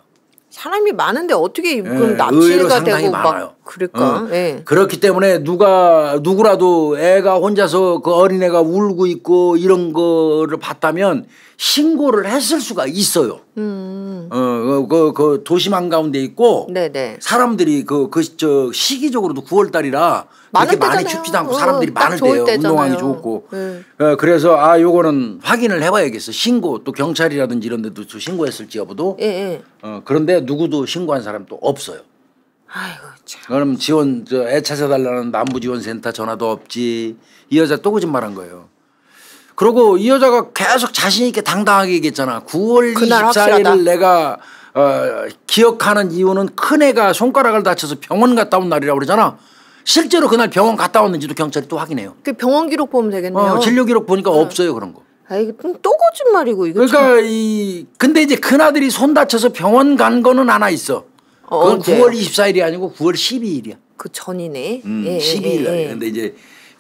사람이 많은데 어떻게 예, 그럼 납치가 되고 많아요. 막 그럴까? 어. 예. 그렇기 때문에 누가 누구라도 애가 혼자서 그 어린애가 울고 있고 이런 거를 봤다면 신고를 했을 수가 있어요. 음. 어, 그, 그, 그, 도심 한가운데 있고 네네. 네. 사람들이 그, 그, 저 시기적으로도 9월달이라 그렇게 많이 춥지도 않고 사람들이 어, 많을 때요. 운동하기 좋고. 네. 어, 그래서 아, 요거는 확인을 해봐야겠어. 신고 또 경찰이라든지 이런 데도 신고했을지 여부도. 예, 예. 어, 그런데 누구도 신고한 사람도 없어요. 아이고 참. 그럼 지원 저애찾아달라는 남부지원센터 전화도 없지. 이 여자 또 거짓말한 거예요. 그러고 이 여자가 계속 자신 있게 당당하게 얘기했잖아. 9월 24일을 내가 어, 기억하는 이유는 큰 애가 손가락을 다쳐서 병원 갔다 온 날이라고 그러잖아. 실제로 그날 병원 갔다 왔는지도 경찰이 또 확인해요. 그 병원 기록 보면 되겠네요. 어, 진료 기록 보니까 네. 없어요 그런 거. 아 이게 또 거짓말이고 이거. 그러니까 참. 이 근데 이제 큰 아들이 손 다쳐서 병원 간 거는 하나 있어. 어, 그건 어, 9월 24일이 아니고 9월 12일이야. 그 전이네. 음, 예, 12일 예, 예, 날. 예, 예. 근데 이제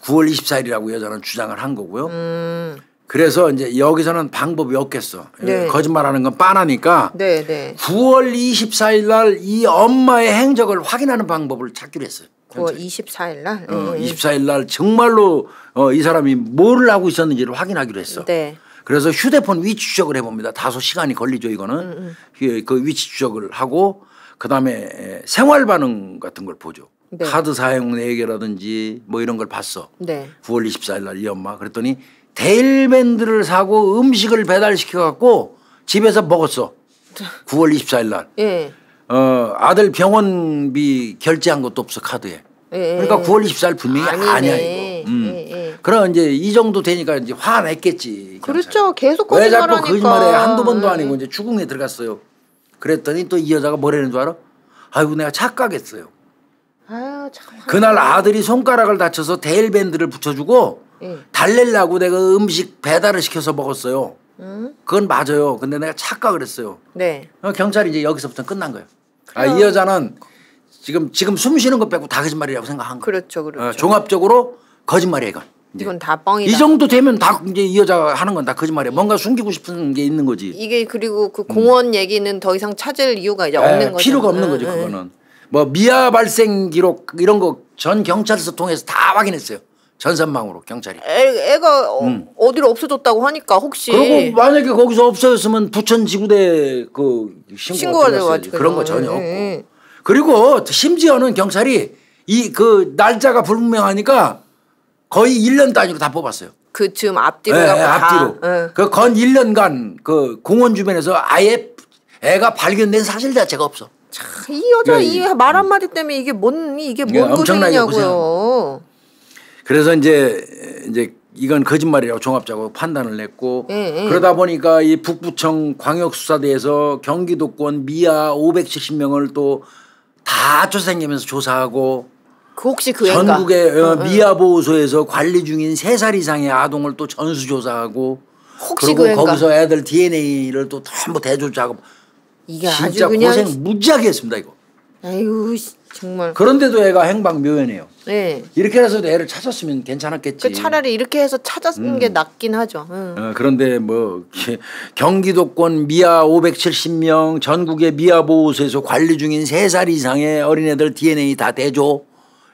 9월 24일이라고 여자는 주장을 한 거고요. 음. 그래서 이제 여기서는 방법이 없겠어. 네. 예, 거짓말하는 건 빤하니까 네, 네. 9월 24일 날 이 엄마의 행적을 확인하는 방법을 찾기로 했어요. 9월 24일 날. 어, 24일 음. 날 정말로 어, 이 사람이 뭘 하고 있었는지를 확인하기로 했어. 네. 그래서 휴대폰 위치 추적을 해봅니다. 다소 시간이 걸리죠 이거는 음, 음. 예, 그 위치 추적을 하고 그다음에 생활 반응 같은 걸 보죠. 네. 카드 사용 내역이라든지 뭐 이런 걸 봤어. 네. 9월 24일 날 이 엄마 그랬더니 데일밴드를 사고 음식을 배달시켜 갖고 집에서 먹었어. 9월 24일 날. 예. 어, 아들 병원비 결제한 것도 없어 카드에. 예. 그러니까 9월 24일 분명히 아니네. 아니야 이거. 예, 음. 예. 그럼 이제 이 정도 되니까 이제 화냈겠지. 그렇죠. 계속 거짓말하니까. 왜 자꾸 거짓말해? 한두 번도 예. 아니고 이제 추궁에 들어갔어요. 그랬더니 또 이 여자가 뭐라는 줄 알아? 아이고 내가 착각했어요. 아유, 그날 아들이 손가락을 다쳐서 데일 밴드를 붙여주고 예. 달래려고 내가 음식 배달을 시켜서 먹었어요. 음? 그건 맞아요. 근데 내가 착각을 했어요. 네. 어, 경찰이 이제 여기서부터 끝난 거예요. 아, 이 여자는 지금 지금 숨 쉬는 것 빼고 다 거짓말이라고 생각한 거예요. 그렇죠, 그렇죠. 어, 종합적으로 거짓말이에요, 이건. 네. 이건 다 뻥이다. 이 정도 되면 다 이제 이 여자가 하는 건 다 거짓말이야. 뭔가 숨기고 싶은 게 있는 거지. 이게 그리고 그 공원 음. 얘기는 더 이상 찾을 이유가 이제 없는 거죠. 네, 필요가 없는 거지 네. 그거는. 뭐 미아 발생 기록 이런 거 전 경찰서 통해서 다 확인했어요. 전산망으로 경찰이. 애, 가 어, 음. 디로 없어졌다고 하니까 혹시. 그리고 만약에 거기서 없어졌으면 부천 지구대 그 신고가 들어왔지 그런 거 전혀 네. 없고. 그리고 심지어는 경찰이 이 그 날짜가 불분명하니까 거의 1년 단위로 다 뽑았어요. 그 지금 앞뒤로 네, 앞뒤로. 응. 예. 그건 1년간 그 공원 주변에서 아예 애가 발견된 사실 자체가 없어. 참, 이 여자 그러니까 이말 한마디 때문에 이게 뭔 이게 뭔 고생이냐고요. 그래서 이제 이제 이건 거짓말이라고 종합적으로 판단을 냈고 예, 예. 그러다 보니까 이 북부청 광역수사대에서 경기도권 미아 570명을 또 다 쫓아다니면서 조사하고 그 혹시 그 전국의 어, 어, 어. 미아 보호소에서 관리 중인 3살 이상의 아동을 또 전수 조사하고 혹시 그리고 그 거기서 애들 DNA를 또 전부 대조 작업 이게 진짜 아주 그냥 고생 무지하게 했습니다 이거. 아유 정말. 그런데도 애가 행방묘연해요. 네. 이렇게 해서 애를 찾았으면 괜찮았겠지. 그 차라리 이렇게 해서 찾았는 음. 게 낫긴 하죠. 응. 어, 그런데 뭐 경기도권 미아 570명 전국의 미아 보호소에서 관리 중인 3살 이상의 어린애들 DNA 다 대조.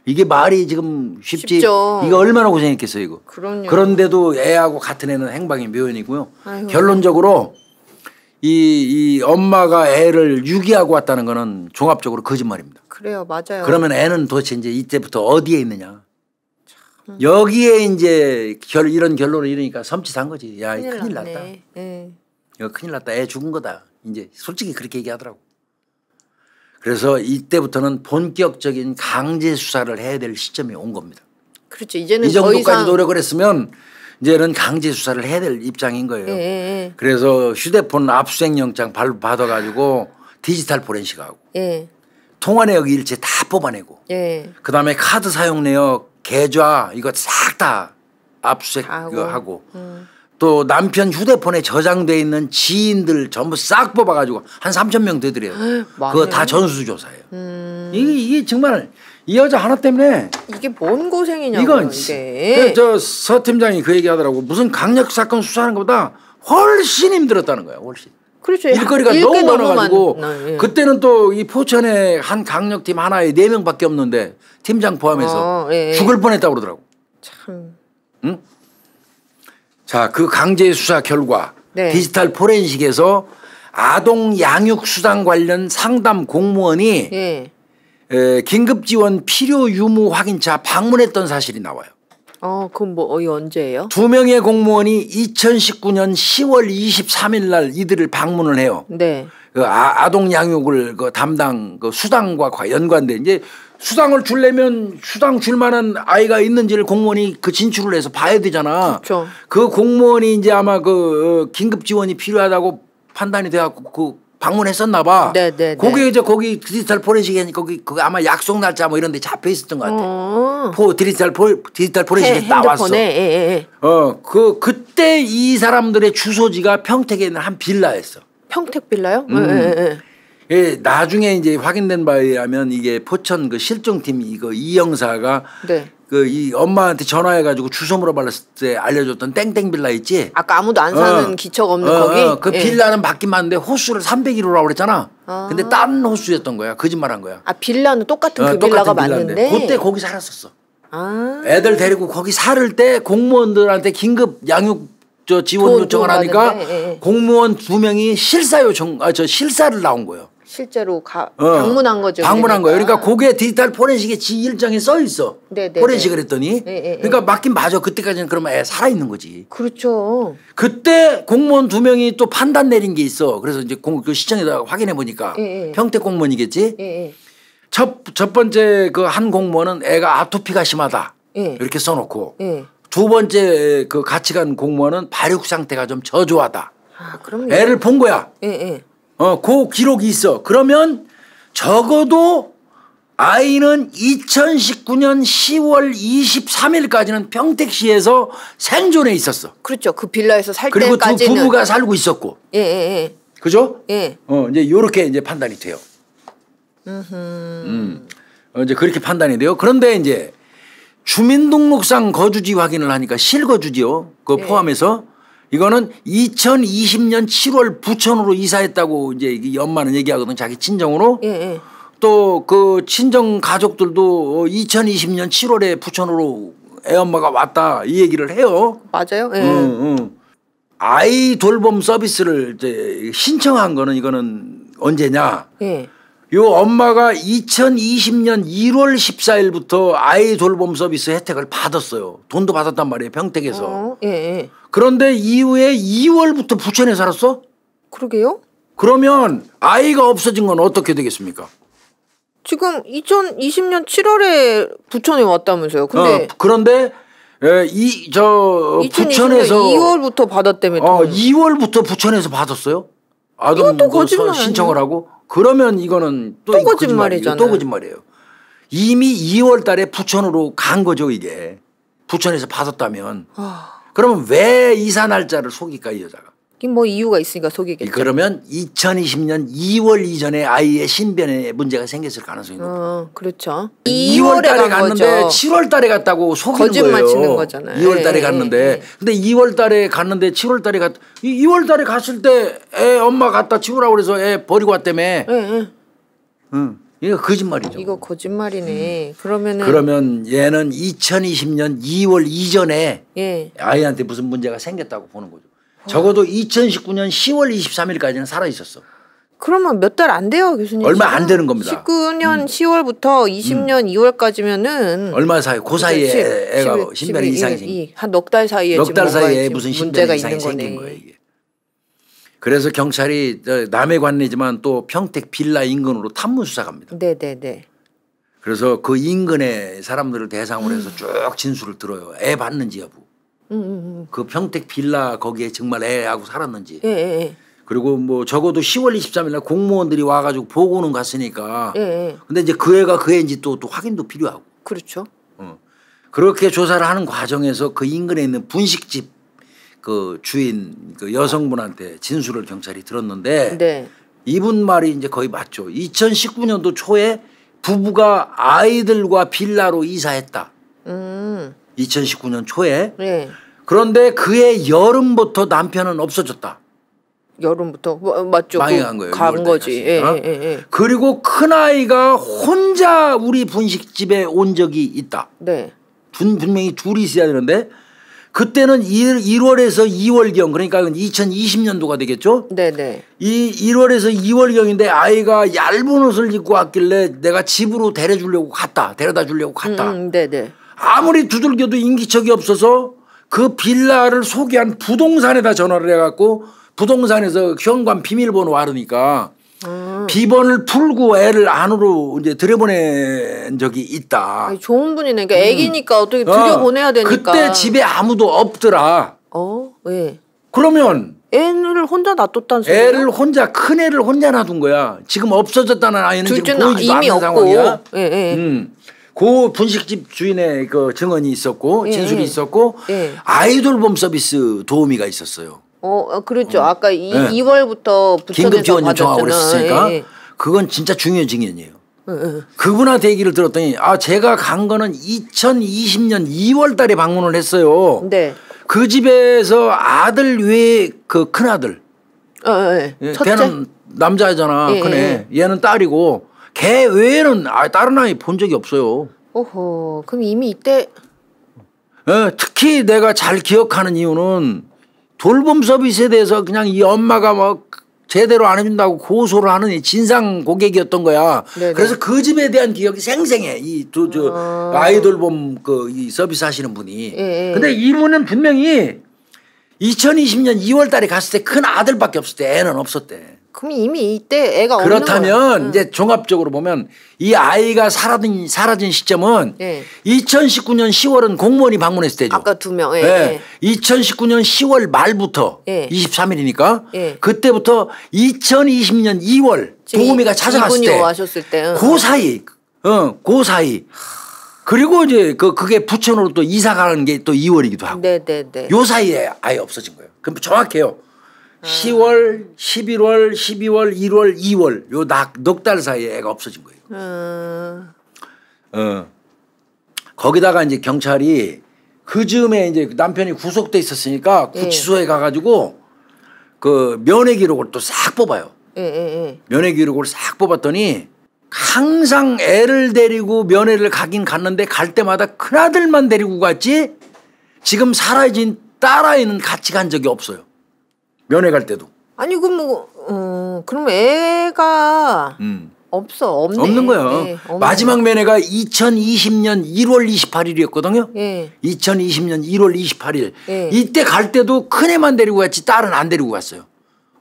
이게 말이 지금 쉽지 쉽죠. 이거 얼마나 고생했겠어요 이거. 그럼요. 그런데도 애하고 같은 애는 행방이 묘연이고요. 아이고. 결론적으로 이, 이 엄마가 애를 유기하고 왔다는 거는 종합적으로 거짓말입니다. 그래요, 맞아요. 그러면 애는 도대체 이제 이때부터 어디에 있느냐? 여기에 이제 결, 이런 결론을 이러니까 섬찟한 거지. 야, 큰일, 큰일 났다. 네. 큰일 났다. 애 죽은 거다. 이제 솔직히 그렇게 얘기하더라고. 그래서 이때부터는 본격적인 강제 수사를 해야 될 시점이 온 겁니다. 그렇죠. 이제는 이 정도까지 노력을 했으면 이제는 강제 수사를 해야 될 입장인 거예요. 예. 예, 예. 그래서 휴대폰 압수수색 영장 받아 가지고 디지털 포렌식하고 예. 통화 내역 일체 다 뽑아내고 예. 그다음에 카드 사용 내역 계좌 이거 싹 다 압수수색 하고, 하고. 음. 또 남편 휴대폰에 저장돼 있는 지인들 전부 싹 뽑아가지고 한 3천 명 되더래요. 그거 다 전수조사예요. 음... 이게, 이게 정말 이 여자 하나 때문에 이게 뭔 고생이냐고 이건 이게 그 저서 팀장이 그 얘기하더라고 무슨 강력 사건 수사하는 것보다 훨씬 힘들었다는 거야 훨씬. 그렇죠. 일거리가 너무 많아가지고 많나, 네. 그때는 또 이 포천에 한 강력팀 하나에 네 명밖에 없는데 팀장 포함해서 어, 예. 죽을 뻔했다고 그러더라고. 참. 응? 자, 그 강제 수사 결과 네. 디지털 포렌식에서 아동 양육 수당 관련 상담 공무원이 예. 에, 긴급 지원 필요 유무 확인차 방문했던 사실이 나와요. 어, 그럼 뭐 어이 언제예요? 두 명의 공무원이 2019년 10월 23일 날 이들을 방문을 해요. 네. 그 아, 동 양육을 그 담당 그 수당과 연관된 이제 수당을 줄려면 수당 줄 만한 아이가 있는지를 공무원이 그 진출을 해서 봐야 되잖아. 그렇그 공무원이 이제 아마 그 어, 긴급 지원이 필요하다고 판단이 돼 갖고 그 방문했었나 봐. 네, 네. 네. 거기 이제 거기 디지털 포렌식 하니 거기 그 아마 약속 날짜 뭐 이런 데 잡혀 있었던 것 같아. 어. 포 디지털 포 디지털 포렌식이 나왔어. 예, 예, 예. 어, 그 그때 이 사람들의 주소지가 평택에 있는 한 빌라였어. 평택 빌라요? 음. 네, 네, 예, 나중에 이제 확인된 바에 의하면 이게 포천 그 실종팀 이거 네. 그 이 형사가 네. 그이 엄마한테 전화해가지고 주소 물어봤을 때 알려줬던 땡땡 빌라 있지? 아까 아무도 안 사는 어. 기척 없는 어, 거기. 어, 그 예. 빌라는 받기만 하는데 호수를 301호라고 그랬잖아. 아. 근데 딴 호수였던 거야. 거짓말한 거야. 아 빌라는 똑같은 어, 그 빌라가 맞는데. 그때 거기 살았었어. 아. 애들 데리고 거기 살을 때 공무원들한테 긴급 양육 저 지원 요청을 하니까 예, 예. 공무원 두 명이 실사 요청 아 저 실사를 나온 거예요. 실제로 가, 어. 방문한 거죠. 방문한 그러니까. 거예요. 그러니까 그게 아. 디지털 포렌식의 지일정에써 있어. 네네 네, 포렌식을 네. 했더니 네네. 예, 예, 그러니까 맞긴 맞아. 그때까지는 그러면 애 살아 있는 거지. 그렇죠. 그때 공무원 두 명이 또 판단 내린 게 있어. 그래서 이제 공, 그 시청에다가 확인해 보니까 평택 공무원이겠지. 네네. 첫, 첫 번째 그 한 공무원은 애가 아토피가 심하다. 이렇게 써놓고 두 번째 그 같이 간 공무원은 발육 상태가 좀 저조하다. 아, 그럼 애를 본 거야. 예, 예. 어, 그 기록이 있어. 그러면 적어도 아이는 2019년 10월 23일까지는 평택시에서 생존해 있었어. 그렇죠. 그 빌라에서 살 그리고 때까지는 그리고 두 부부가 살고 있었고. 예, 예, 예. 그죠? 예. 어, 이제 요렇게 이제 판단이 돼요. 음 음. 어, 이제 그렇게 판단이 돼요. 그런데 이제 주민등록상 거주지 확인을 하니까 실거주지요. 그거 네. 포함해서 이거는 2020년 7월 부천으로 이사했다고 이제 엄마는 얘기하거든 자기 친정으로. 네. 예, 예. 또그 친정 가족들도 2020년 어, 7월에 부천으로 애 엄마가 왔다 이 얘기를 해요. 맞아요. 네. 응, 응. 아이 돌봄 서비스를 이제 신청한 거는 이거는 언제냐? 네. 요 엄마가 2020년 1월 14일부터 아이 돌봄 서비스 혜택을 받았어요. 돈도 받았단 말이에요. 평택에서. 어, 예, 예. 그런데 이후에 2월부터 부천에 살았어? 그러게요. 그러면 아이가 없어진 건 어떻게 되겠습니까? 지금 2020년 7월에 부천에 왔다면서요. 근데 어, 그런데 이저 부천에서 2월부터 받았다며. 어, 2월부터 부천에서 받았어요? 아동 뭐 신청을 하고 그러면 이거는 또, 또 거짓말이잖아요. 또 거짓말이에요. 이미 2월 달에 부천으로 간 거죠, 이게. 부천에서 받았다면. 어... 그러면 왜 이사 날짜를 속일까, 이 여자가. 뭐 이유가 있으니까 속이겠죠. 그러면 2020년 2월 이전에 아이의 신변에 문제가 생겼을 가능성이 높아. 어, 그렇죠. 2월에, 2월에 갔는데 7월 달에 갔다고 속이는 거짓말 거예요. 치는 거잖아요. 2월 예, 예, 예. 달에 갔는데 근데 2월 달에 갔는데 7월 달에 갔 2월 달에 갔을 때애 엄마 갔다 치우라고 그래서 애 버리고 왔다며. 응. 응. 이거 거짓말이죠. 이거 거짓말이네. 음. 그러면은 그러면 얘는 2020년 2월 이전에 예. 아이한테 무슨 문제가 생겼다고 보는 거죠. 적어도 2019년 10월 23일까지는 살아 있었어. 그러면 몇 달 안 돼요, 교수님. 얼마 안 되는 겁니다. 19년 음. 10월부터 20년 음. 2월까지면은 얼마 사이 그 사이에 그치? 애가 신변 이상이 한넉 달 사이에 넉달 사이에 무슨 문제가 이상이 있는 생긴 거네. 거예요, 이게. 그래서 경찰이 남해 관내지만 또 평택 빌라 인근으로 탐문 수사 갑니다. 네, 네, 네. 그래서 그 인근의 사람들을 대상으로 해서 음. 쭉 진술을 들어요. 애 봤는지 여부. 음, 그 평택 빌라 거기에 정말 애하고 살았는지. 예, 예. 예. 그리고 뭐 적어도 10월 23일 날 공무원들이 와가지고 보고는 갔으니까. 예, 예, 근데 이제 그 애가 그 애인지 또, 또 확인도 필요하고. 그렇죠. 어. 그렇게 조사를 하는 과정에서 그 인근에 있는 분식집 그 주인 그 여성분한테 진술을 경찰이 들었는데 네. 이분 말이 이제 거의 맞죠. 2019년도 초에 부부가 아이들과 빌라로 이사했다. 음. 2019년 초에 네. 그런데 그해 여름부터 남편은 없어졌다. 여름부터 맞죠. 그 망해간 거예요. 간 거지. 어? 예, 예, 예. 그리고 큰 아이가 혼자 우리 분식집에 온 적이 있다. 네. 분, 분명히 둘이 있어야 되는데 그때는 1, 1월에서 2월경 그러니까 2020년도가 되겠죠. 네네. 네. 이 1월에서 2월경인데 아이가 얇은 옷을 입고 왔길래 내가 집으로 데려주려고 갔다. 데려다 주려고 갔다. 음, 네네. 음, 네. 아무리 두들겨도 인기척이 없어서 그 빌라를 소개한 부동산에다 전화를 해갖고 부동산에서 현관 비밀번호 알으니까 음. 비번을 풀고 애를 안으로 이제 들여보낸 적이 있다. 아니, 좋은 분이네. 그러니까 음. 애기니까 음. 어떻게 어. 들여보내야 되니까. 그때 집에 아무도 없더라. 어? 왜? 그러면 애를 혼자 놔뒀다는 소리 애를 혼자 큰 애를 혼자 놔둔 거야. 지금 없어졌다는 아이는 지금 보이지도 않는 없고. 상황이야. 예, 예. 음. 그 분식집 주인의 그 증언이 있었고 예, 진술이 예. 있었고 예. 아이돌 봄 서비스 도우미가 있었어요. 어, 어 그렇죠. 어. 아까 이, 네. 2월부터 부천 긴급 지원 요청하고 그랬으니까 그건 진짜 중요한 증언이에요. 어, 어. 그분한테 얘기를 들었더니 아 제가 간 거는 2020년 2월 달에 방문을 했어요. 네. 그 집에서 아들 외에 그 큰아들. 어, 예. 첫째? 걔는 남자잖아. 예, 큰애. 예. 얘는 딸이고 개 외에는 다른 아이 본 적이 없어요. 오호, 그럼 이미 이때. 어, 특히 내가 잘 기억하는 이유는 돌봄 서비스에 대해서 그냥 이 엄마가 막 제대로 안 해준다고 고소를 하는 이 진상 고객이었던 거야. 네네. 그래서 그 집에 대한 기억이 생생해. 이저저 아. 아이돌봄 그이 서비스 하시는 분이. 예예. 예. 근데 이분은 분명히 2020년 2월 달에 갔을 때 큰 아들밖에 없을 때 애는 없었대. 그럼 이미 이때 애가 그렇다면 이제 종합적으로 보면 이 아이가 사라진 사라진 시점은 예. 2019년 10월은 공무원이 방문했을 때죠. 아까 두 명. 예, 예. 2019년 예. 10월 말부터 23일이니까 예. 예. 그때부터 2020년 2월 도우미가 찾아갔을 때, 오셨을 때, 그 사이, 어, 그 사이. 그리고 이제 그 그게 부천으로 또 이사 가는 게 또 2월이기도 하고. 네네네. 네, 네. 요 사이에 아예 없어진 거예요. 그럼 정확해요. 10월, 11월, 12월, 1월, 2월 요낙넉달 사이에 애가 없어진 거예요. 음. 어. 거기다가 이제 경찰이 그 즈음에 이제 남편이 구속돼 있었으니까 예. 구치소에 예. 가가지고 그 면회 기록을 또 싹 뽑아요. 예, 예, 예, 면회 기록을 싹 뽑았더니 항상 애를 데리고 면회를 가긴 갔는데 갈 때마다 큰아들만 데리고 갔지 지금 살아진 딸아이는 같이 간 적이 없어요. 면회 갈 때도. 아니 그뭐 어, 그럼 애가 음. 없어 없네. 없는 거야 네, 마지막 면회가 2020년 1월 28일이었거든요. 예. 2020년 1월 28일 예. 이때 갈 때도 큰 애만 데리고 갔지 딸은 안 데리고 갔어요.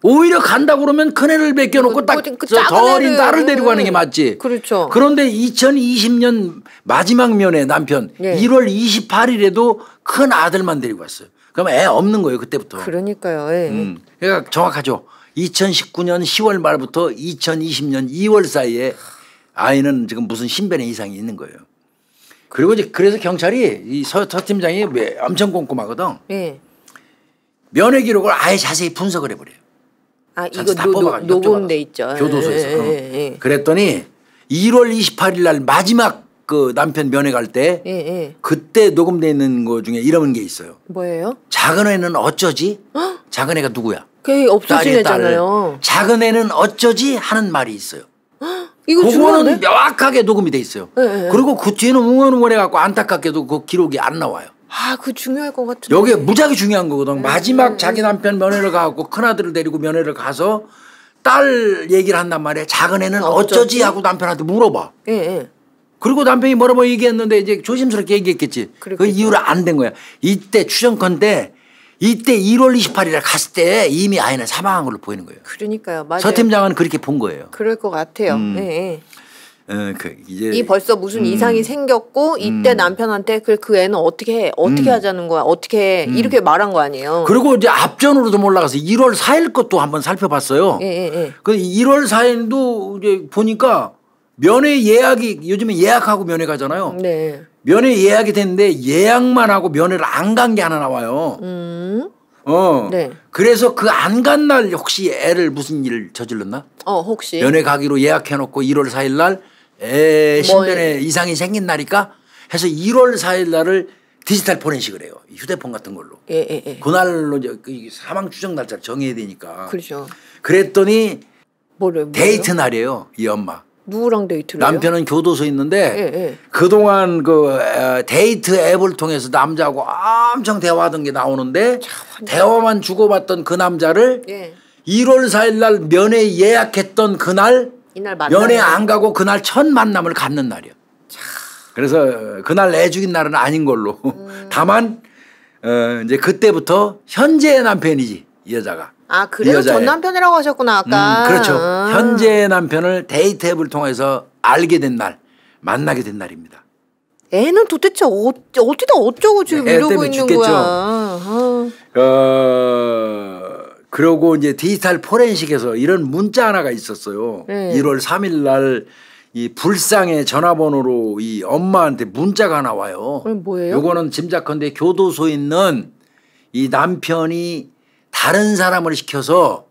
오히려 간다 그러면 큰애를 베껴놓고 그, 딱더 그, 그 어린 딸을 데리고 가는 게 맞지. 그렇죠. 그런데 2020년 마지막 면회 남편 예. 1월 28일에도 큰 아들만 데리고 왔어요. 그러면애 없는 거예요 그때부터. 그러니까요. 예. 음. 그러니까 정확하죠. 2019년 10월 말부터 2020년 2월 사이에 아이는 지금 무슨 신변의 이상이 있는 거예요. 그리고 이제 그래서 경찰이 이 서 팀장이 엄청 꼼꼼하거든. 예. 면회 기록을 아예 자세히 분석을 해버려요. 아 이거 노, 녹음돼 있죠. 교도소에서. 예, 예, 예. 예. 그랬더니 1월 28일 날 마지막 그 남편 면회 갈때 예, 예. 그때 녹음돼 있는 거 중에 이런 게 있어요. 뭐예요? 작은 애는 어쩌지? 헉? 작은 애가 누구야? 그게 없어진 애잖아요. 작은 애는 어쩌지 하는 말이 있어요. 이거 그거는 명확하게 녹음이 돼 있어요. 예, 예. 그리고 그 뒤에는 응원응원 해갖고 안타깝게도 그 기록이 안 나와요. 아, 그 중요할 것 같은데. 여기 무지하게 중요한 거거든. 음, 마지막 음, 자기 남편 면회를 가고 큰아들을 데리고 면회를 가서 딸 얘기를 한단 말이야. 작은 애는 어쩌지, 어쩌지? 하고 남편한테 물어봐. 예, 예. 그리고 남편이 뭐라 뭐 얘기했는데 이제 조심스럽게 얘기했겠지. 그 그렇겠죠. 그 이유로 안 된 거야. 이때 추정컨대 이때 1월 28일에 갔을 때 이미 아이는 사망한 걸로 보이는 거예요. 그러니까요. 맞아요. 서 팀장은 그렇게 본 거예요. 그럴 것 같아요. 음. 네. 어, 그 이제 이 벌써 무슨 음. 이상이 생겼고 이때 음. 남편한테 그, 그 애는 어떻게 해? 어떻게 음. 하자는 거야? 어떻게 해? 음. 이렇게 말한 거 아니에요. 그리고 이제 앞전으로도 몰라가서 1월 4일 것도 한번 살펴봤어요. 예, 예, 예. 그 1월 4일도 이제 보니까 면회 예약이 요즘에 예약하고 면회 가잖아요. 네. 면회 예약이 됐는데 예약만 하고 면회를 안 간 게 하나 나와요. 음. 어. 네. 그래서 그 안 간 날 혹시 애를 무슨 일 저질렀나? 어, 혹시. 면회 가기로 예약해 놓고 1월 4일 날 애 신변에 뭐... 이상이 생긴 날이니까 해서 1월 4일 날을 디지털 포렌식을 해요. 휴대폰 같은 걸로. 예, 예, 예. 그날로 그 사망 추정 날짜를 정해야 되니까. 그렇죠. 그랬더니 뭐를, 데이트 날이에요, 이 엄마. 누구랑 데이트를 남편은 해요? 교도소에 있는데 예, 예. 그동안 그 데이트 앱을 통해서 남자하고 엄청 대화하던 게 나오는데 참, 대화만 주고받던 그 남자를 예. 1월 4일 날 면회 예약했던 그날 면회 안 가고 그날 첫 만남을 갖는 날이요. 그래서 그날 애 죽인 날은 아닌 걸로. 음. 다만 어, 이제 그때부터 현재의 남편이지 이 여자가. 아 그래요? 전 남편이라고 하셨구나 아까. 음, 그렇죠. 아. 현재 남편을 데이트 앱을 통해서 알게 된 날, 만나게 된 날입니다. 애는 도대체 어, 어디다 어쩌고 지금 네, 이러고 있는 죽겠죠. 거야. 어. 어, 그러고 이제 디지털 포렌식에서 이런 문자 하나가 있었어요. 네. 1월 3일 날. 이 불상의 전화번호로 이 엄마한테 문자가 나 와요. 뭐예요? 요거는 짐작컨대 교도소에 있는 이 남편이 다른 사람을 시켜서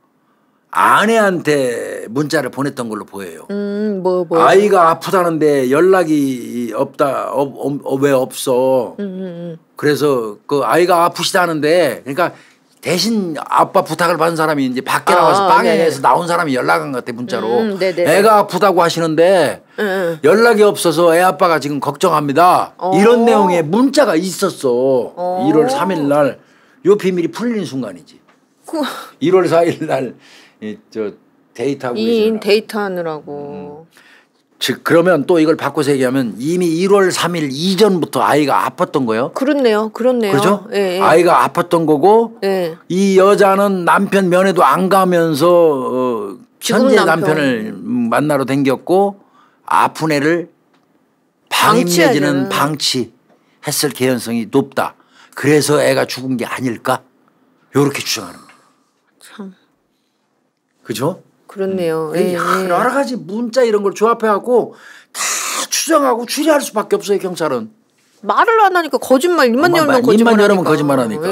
아내한테 문자를 보냈던 걸로 보여요. 음, 뭐, 뭐. 아이가 아프다는데 연락이 없다, 어, 어, 왜 없어. 음, 음, 음, 그래서 그 아이가 아프시다는데 그러니까 대신 아빠 부탁을 받은 사람이 이제 밖에 나와서 아, 빵에서 아, 네. 나온 사람이 연락한 것 같아 문자로. 음, 음, 네, 네, 애가 아프다고 하시는데 연락이 없어서 애 아빠가 지금 걱정합니다. 오. 어. 이런 내용의 문자가 있었어. 오. 어. 1월 3일 날 요 비밀이 풀린 순간이지. 그 1월 4일 날저 데이트하고 데이트 하느라고. 음. 그러면 또 이걸 바꿔서 얘기하면 이미 1월 3일 이전부터 아이가 아팠던 거예요. 그렇네요. 그렇네요. 그렇죠? 예, 예. 아이가 아팠던 거고 예. 이 여자는 남편 면회도 안 가면서 어, 현재 남편. 을 만나러 댕겼고 아픈 애를 방치 해지는 방치했을 개연성이 높다. 그래서 애가 죽은 게 아닐까? 요렇게 주장하는 그죠? 그렇네요. 음. 예, 예. 여러 가지 문자 이런 걸 조합해 갖고 다 추정하고 추리할 수밖에 없어요 경찰은. 말을 안 하니까 거짓말 입만 열면 거짓말 입만 열면 거짓말하니까.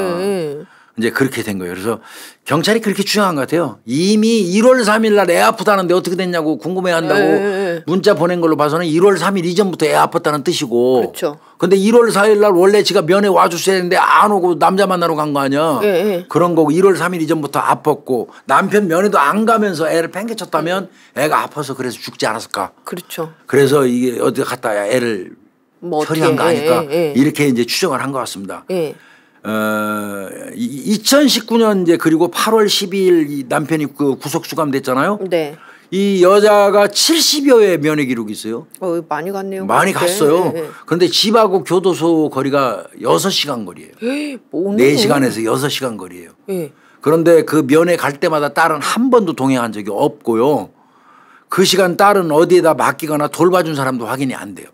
이제 그렇게 된 거예요. 그래서 경찰이 그렇게 주장한것 같아요. 이미 1월 3일 날 애 아프다는데 어떻게 됐냐고 궁금해 한다고 예, 예, 예. 문자 보낸 걸로 봐서는 1월 3일 이전부터 애 아팠다는 뜻이고. 그렇죠. 근데 1월 4일 날 원래 지가 면회 와줬어야 했는데 안 오고 남자 만나러 간 거 아니야. 네. 그런 거고 1월 3일 이전부터 아팠고 남편 면회도 안 가면서 애를 팽개쳤다면 애가 아파서 그래서 죽지 않았을까. 그렇죠. 그래서 이게 어디 갔다 애를 뭐 처리한 거 아닐까. 에, 에, 이렇게 이제 추정을 한 것 같습니다. 어, 2019년 이제 그리고 8월 12일 남편이 그 구속 수감됐잖아요. 네. 이 여자가 70여의 면회 기록이 있어요. 어, 많이 갔네요. 많이 그렇게. 갔어요. 네, 네. 그런데 집하고 교도소 거리가 6시간 거리예요. 에이, 4시간에서 6시간 거리예요. 네. 그런데 그 면회 갈 때마다 딸은 한 번도 동행한 적이 없고요. 그 시간 딸은 어디에다 맡기거나 돌봐준 사람도 확인이 안 돼요.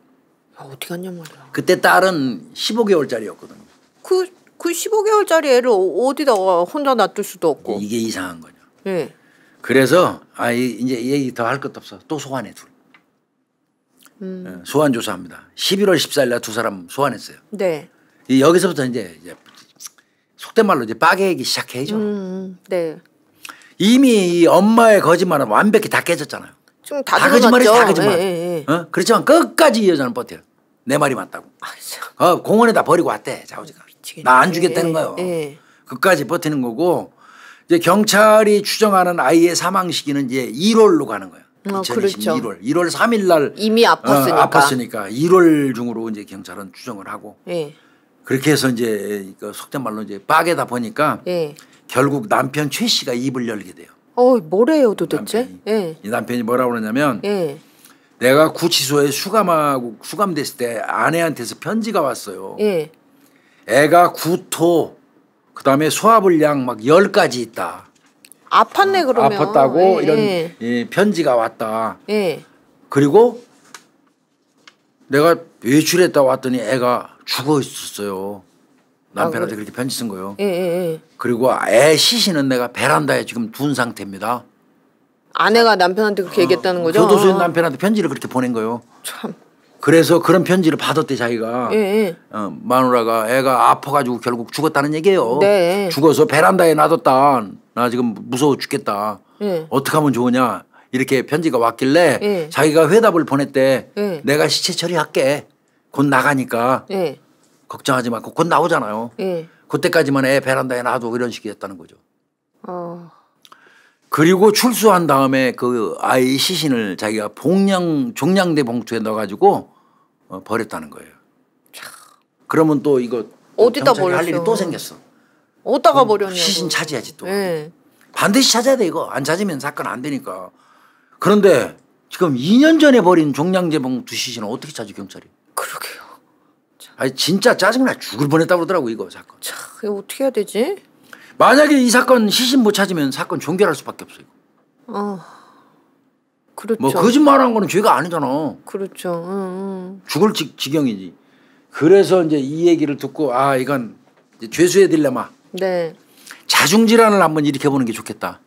어, 어떻게 갔냔 말이야. 그때 딸은 15개월짜리였거든요. 그그 15개월짜리 애를 어, 어디다가 혼자 놔둘 수도 없고. 이게 이상한 거죠. 예. 그래서 아 이제 얘기 더 할 것도 없어. 또 소환해 둘. 음. 예, 소환 조사합니다. 11월 14일 날 두 사람 소환했어요. 네. 여기서부터 이제, 이제 속된 말로 이제 빠개기 시작해죠. 음, 음, 네. 이미 이 엄마의 거짓말은 완벽히 다 깨졌잖아요. 지금 다, 다 거짓말이 다 거짓말. 예, 예, 예. 어? 그렇지만 끝까지 이 여자는 버텨요. 내 말이 맞다고. 어, 공원에다 버리고 왔대 자우지가. 어, 나안 주겠다는 예, 거예요. 예. 끝까지 버티는 거고 이제 경찰이 추정하는 아이의 사망 시기는 이제 1월로 가는 거예요. 어, 그렇죠. 1월, 1월 3일 날 이미 아팠으니까. 어, 아팠으니까 1월 중으로 이제 경찰은 추정을 하고 예. 그렇게 해서 이제 그 속된 말로 이제 빠개다 보니까 예. 결국 남편 최 씨가 입을 열게 돼요. 어, 뭐래요 도대체? 남편이, 예. 이 남편이 뭐라고 그러냐면 예. 내가 구치소에 수감하고 수감됐을 때 아내한테서 편지가 왔어요. 예. 애가 구토 그다음에 소화불량 막 열가지 있다. 아팠네 어, 그러면. 아팠다고 예. 이런 예, 편지가 왔다. 예. 그리고 내가 외출했다 왔더니 애가 죽어 있었어요. 남편한테 아, 그 그렇게 편지 쓴 거예요. 예, 예, 예. 그리고 애 시신은 내가 베란다에 지금 둔 상태입니다. 아내가 남편한테 그렇게 아, 얘기했다는 거죠? 교도소에 어. 남편한테 편지를 그렇게 보낸 거예요. 참. 그래서 그런 편지를 받았대 자기가 예, 예, 어, 마누라가 애가 아파가지고 결국 죽었다는 얘기예요. 네. 죽어서 베란다에 놔뒀다. 나 지금 무서워 죽겠다. 예. 어떻게 하면 좋으냐 이렇게 편지가 왔길래 예. 자기가 회답을 보냈대. 예. 내가 시체 처리할게. 곧 나가니까 걱정하지 말고 곧 나오잖아요. 그때까지만 애 베란다에 놔둬 이런 식이었다는 거죠. 어... 그리고 출소한 다음에 그 아이 시신을 자기가 봉양 종량대 봉투에 넣어가지고 어, 버렸다는 거예요. 참. 그러면 또 이거 어디다 버렸어? 할 일이 또 생겼어. 어디다가 버렸냐? 그 시신 찾아야지 또. 네. 반드시 찾아야 돼 이거 안 찾으면 사건 안 되니까. 그런데 지금 2년 전에 버린 종량제 봉투 시신을 어떻게 찾아 경찰이? 그러게요. 아니 진짜 짜증나 죽을 뻔했다 그러더라고 이거 사건. 참 이거 어떻게 해야 되지? 만약에 이 사건 시신 못 찾으면 사건 종결할 수밖에 없어요. 어. 그렇죠. 뭐 거짓말한 거는 죄가 아니잖아. 그렇죠. 응, 응. 죽을 지, 경이지 그래서 이제 이 얘기를 듣고 아 이건 죄수의 딜레마. 네. 자중질환을 한번 일으켜 보는 게 좋겠다.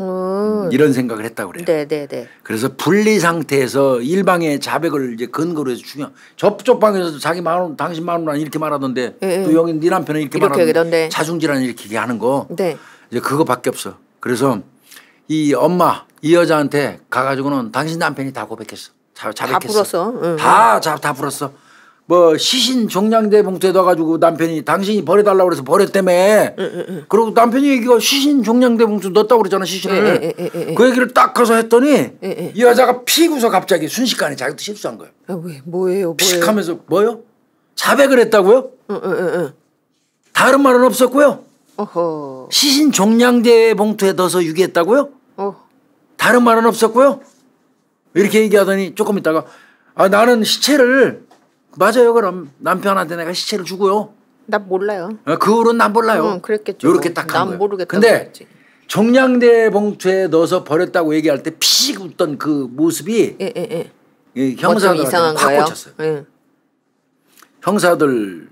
음. 이런 생각을 했다고 그래요. 네네네. 네, 네. 그래서 분리 상태에서 일방의 자백을 이제 근거로 해서 중요. 접촉 방에서 자기 마음 당신 마 말은 이렇게 말하던데 예, 예. 또 여기 네 남편은 이렇게, 이렇게 말하던데 자중질환 일으키게 하는 거. 네. 이제 그거밖에 없어. 그래서 이 엄마 이 여자한테 가가지고는 당신 남편이 다 고백했어. 자, 자백했어. 다 불었어. 응. 다다 불었어. 뭐 시신 종량제 봉투에 넣어가지고 남편이 당신이 버려달라고 그래서 버렸다며. 응, 응, 응. 그리고 남편이 얘기가 시신 종량제 봉투 넣었다고 그러잖아 시신을. 그 얘기를 딱 가서 했더니 이 여자가 피고서 갑자기 순식간에 자기도 실수한 거예요. 아, 왜 뭐예요? 뭐예요? 하면서 뭐요? 자백을 했다고요? 다른 말은 없었고요. 어허. 시신 종량제 봉투에 넣어서 유기했다고요? 어. 다른 말은 없었고요. 이렇게 얘기하더니 조금 있다가 아 나는 시체를 맞아요. 그럼 남편한테 내가 시체를 주고요. 나 몰라요. 어, 그 후로는 난 몰라요. 응, 그랬겠죠. 이렇게 딱 한 거예요. 모르겠다. 근데 그랬지. 종량대 봉투에 넣어서 버렸다고 얘기할 때 피식 웃던 그 모습이 예, 예, 예. 예 형사들 이상 거예요. 꽂혔어요. 예. 형사들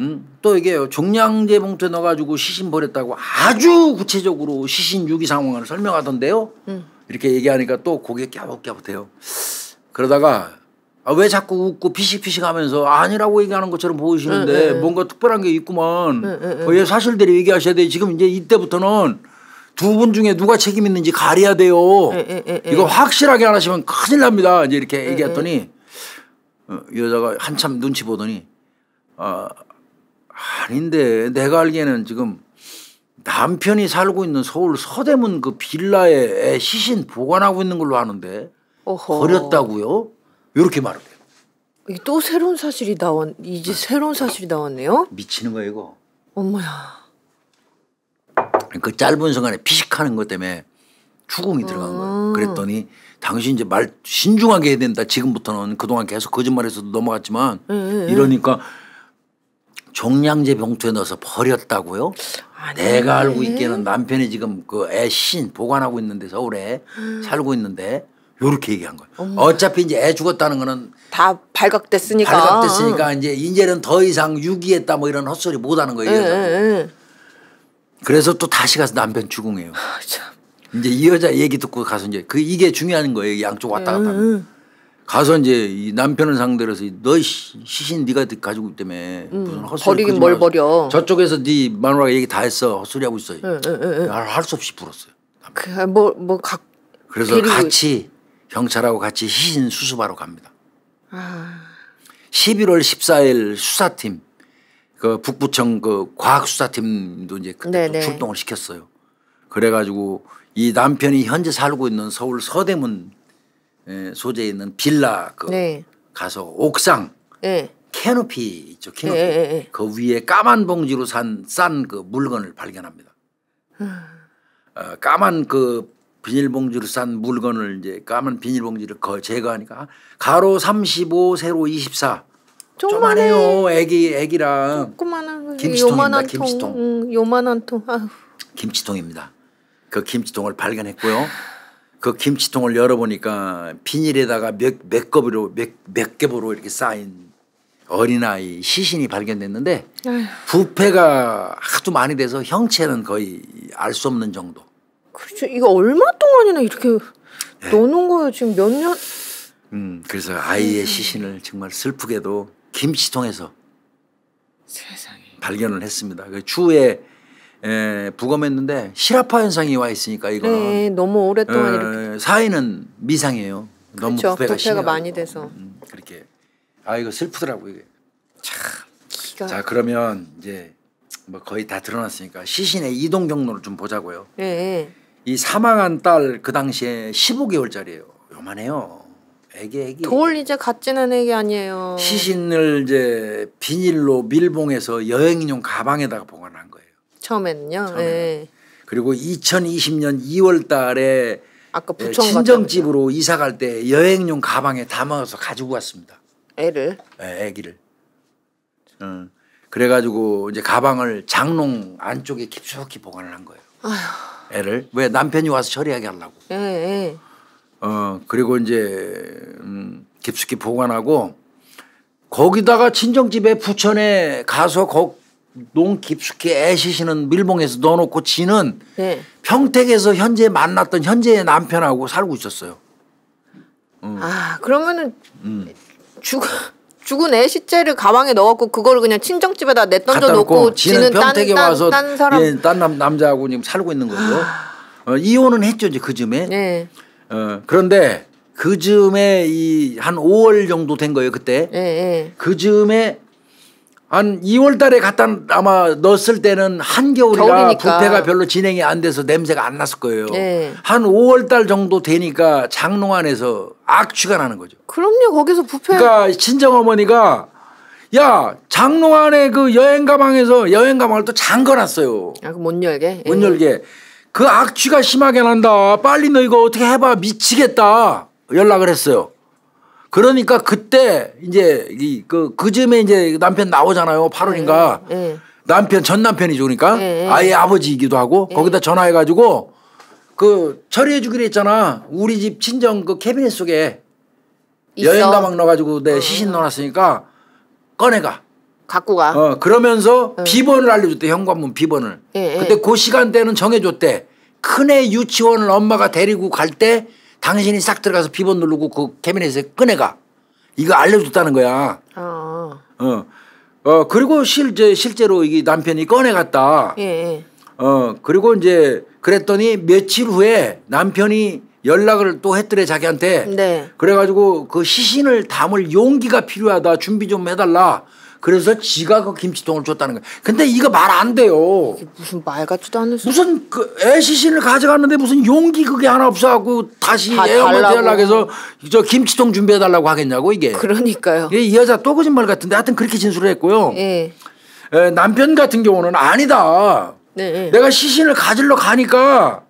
음, 또 이게 종량제 봉투에 넣어가지고 시신 버렸다고 아주 구체적으로 시신 유기 상황을 설명하던데요. 음. 이렇게 얘기하니까 또 고개 깨끗깨끗돼요 그러다가 아, 왜 자꾸 웃고 피식피식 하면서 아니라고 얘기하는 것처럼 보이시는데 응, 응, 뭔가 특별한 게 있구만. 응, 어, 예, 사실대로 얘기하셔야 돼. 지금 이제 이때부터는 두 분 중에 누가 책임 있는지 가려야 돼요. 예, 예, 이거 확실하게 안 하시면 큰일 납니다. 이제 이렇게 얘기했더니 어, 여자가 한참 눈치 보더니 아, 아닌데 내가 알기에는 지금 남편이 살고 있는 서울 서대문 그 빌라에 시신 보관하고 있는 걸로 아는데 어허. 버렸다고요? 이렇게 말을 해요. 또 새로운 사실이 나온 이제 네. 새로운 사실이 나왔네요. 미치는 거예요 이거. 어머야. 그 짧은 순간에 피식하는 것 때문에 추궁이 들어간 아. 거예요. 그랬더니 당신 이제 말 신중하게 해야 된다. 지금부터는 그동안 계속 거짓말해서 넘어갔지만 음, 이러니까 종량제 병투에 넣어서 버렸다고요? 아니, 내가 알고 있기에는 남편이 지금 그 애신 보관하고 있는데 서울에 음. 살고 있는데 요렇게 얘기한 거예요. 어머. 어차피 이제 애 죽었다는 거는 다 발각됐으니까 발각됐으니까 이제 인제는 더 이상 유기했다 뭐 이런 헛소리 못 하는 거예요. 네. 그래서 또 다시 가서 남편 추궁해요. 아, 이제 이 여자 얘기 듣고 가서 이제 그 이게 중요한 거예요. 양쪽 왔다 갔다 하면. 가서 이제 이 남편을 상대로서 해너 시신 네가 가지고 있기 때문에 음. 무슨 헛소리 버리긴 뭘 버려. 저쪽에서 네 마누라가 얘기 다 했어. 헛소리 하고 있어. 응, 할수 없이 불었어요. 그뭐뭐 뭐 각. 그래서 같이 경찰하고 같이 시신 수습하러 갑니다. 아. 11월 14일 수사팀 그 북부청 그 과학수사팀도 이제 그때 출동을 시켰어요. 그래가지고 이 남편이 현재 살고 있는 서울 서대문 소재에 있는 빌라 그 네. 가서 옥상 네. 캐노피 있죠 예, 캐노피 네. 그 위에 까만 봉지로 산싼그 물건을 발견합니다. 음. 어, 까만 그 비닐봉지로 싼 물건을 이제 까만 비닐봉지를 거 제거하니까 가로 35 세로 24조만만해요 애기 애기랑 조그만한 김치통입니다 김치통 응, 요만한 통 아휴. 김치통입니다 그 김치통을 발견했고요 그 김치통을 열어보니까 비닐에다가 몇, 몇 겹으로 몇, 몇 겹으로 이렇게 쌓인 어린아이 시신이 발견됐는데 부패가 하도 많이 돼서 형체는 거의 알 수 없는 정도 그죠 이거 얼마 동안이나 이렇게 네. 넣는 거예요 지금 몇 년? 음 그래서 아이의 음. 시신을 정말 슬프게도 김치통에서 세상에 발견을 했습니다. 그 추후에 에, 부검했는데 실화파 현상이 와 있으니까 이거 네, 너무 오랫동안 에, 어, 이렇게 사인은 미상이에요. 너무 그렇죠. 부패가, 부패가 많이 돼서 음, 음, 그렇게 아 이거 슬프더라고 이게 참. 기가 자 그러면 이제 뭐 거의 다 드러났으니까 시신의 이동 경로를 좀 보자고요. 네. 이 사망한 딸 그 당시에 15개월짜리예요. 요만해요. 애기 애기. 돌 이제 갓 지는 애기 아니에요. 시신을 이제 비닐로 밀봉해서 여행용 가방에다가 보관한 거예요. 처음에는요. 처음에는. 네. 그리고 2020년 2월 달에 아까 예, 부천 친정집으로 이사 갈 때 여행용 가방에 담아서 가지고 왔습니다. 애를? 네, 애기를. 응. 어. 그래가지고 이제 가방을 장롱 안쪽에 깊숙이 보관을 한 거예요. 아휴. 애를 왜 남편이 와서 처리하게 하려고. 예, 예, 어 그리고 이제 음, 깊숙이 보관하고 거기다가 친정집에 부천에 가서 거, 농 깊숙이 애시시는 밀봉해서 넣어놓고 지는 네. 평택에서 현재 만났던 현재의 남편하고 살고 있었어요. 음. 아 그러면은 음. 죽어 죽은 애 시체를 가방에 넣었고 그걸 그냥 친정집에다 냈던져 놓고 지는 딴, 와 딴, 사람 예, 딴남 남자하고 지금 살고 있는 거고 아. 어, 이혼은 했죠 이제 그쯤에 네. 어, 그런데 그쯤에 이 한 5월 정도 된 거예요 그때 네, 네. 그쯤에 한 2월 달에 갔다 아마 넣었을 때는 한겨울이라 부패가 별로 진행이 안 돼서 냄새가 안 났을 거예요. 네. 한 5월 달 정도 되니까 장롱 안에서 악취가 나는 거죠. 그럼요. 거기서 부패. 그러니까 친정 어머니가 야 장롱 안에 그 여행 가방에서 여행 가방을 또 잠궈 놨어요. 아, 그 못 열게. 예. 못 열게. 그 악취가 심하게 난다. 빨리 너 이거 어떻게 해봐 미치겠다. 연락을 했어요. 그러니까 그때 이제 이그 그쯤에 이제 남편 나오잖아요. 8월인가. 네. 예, 예. 남편 전 남편이죠, 그러니까 네. 아예 아버지이기도 하고 거기다 전화해가지고 그 처리해 주기로 했잖아. 우리 집 친정 그캐비닛 속에 여행 가방 넣어가지고 내 어. 시신 넣어놨으니까 꺼내가. 갖고 가. 어 그러면서 응. 어. 비번을 알려줬대 현관문 비번을. 예, 그때 그 시간대는 정해줬대. 큰애 유치원을 엄마가 데리고 갈때 당신이 싹 들어가서 비번 누르고 그 캐비넷에서 꺼내가. 이거 알려줬다는 거야. 어. 어. 어 그리고 실제 실제로 이 남편이 꺼내갔다. 예, 예. 어 그리고 이제 그랬더니 며칠 후에 남편이 연락을 또 했더래 자기한테. 네. 그래가지고 그 시신을 담을 용기가 필요하다. 준비 좀 해달라. 그래서 지가 그 김치통을 줬다는 거야. 근데 이거 말 안 돼요. 무슨 말 같지도 않은 소리. 무슨 그 애시신을 가져갔는데 무슨 용기 그게 하나 없어갖고 다시 애엄한테 연락해서 저 김치통 준비해달라고 하겠냐고 이게. 그러니까요. 이, 여자 또 거짓말 같은데 하여튼 그렇게 진술을 했고요. 예. 에, 남편 같은 경우는 아니다. 네, 예. 내가 시신을 가질러 가니까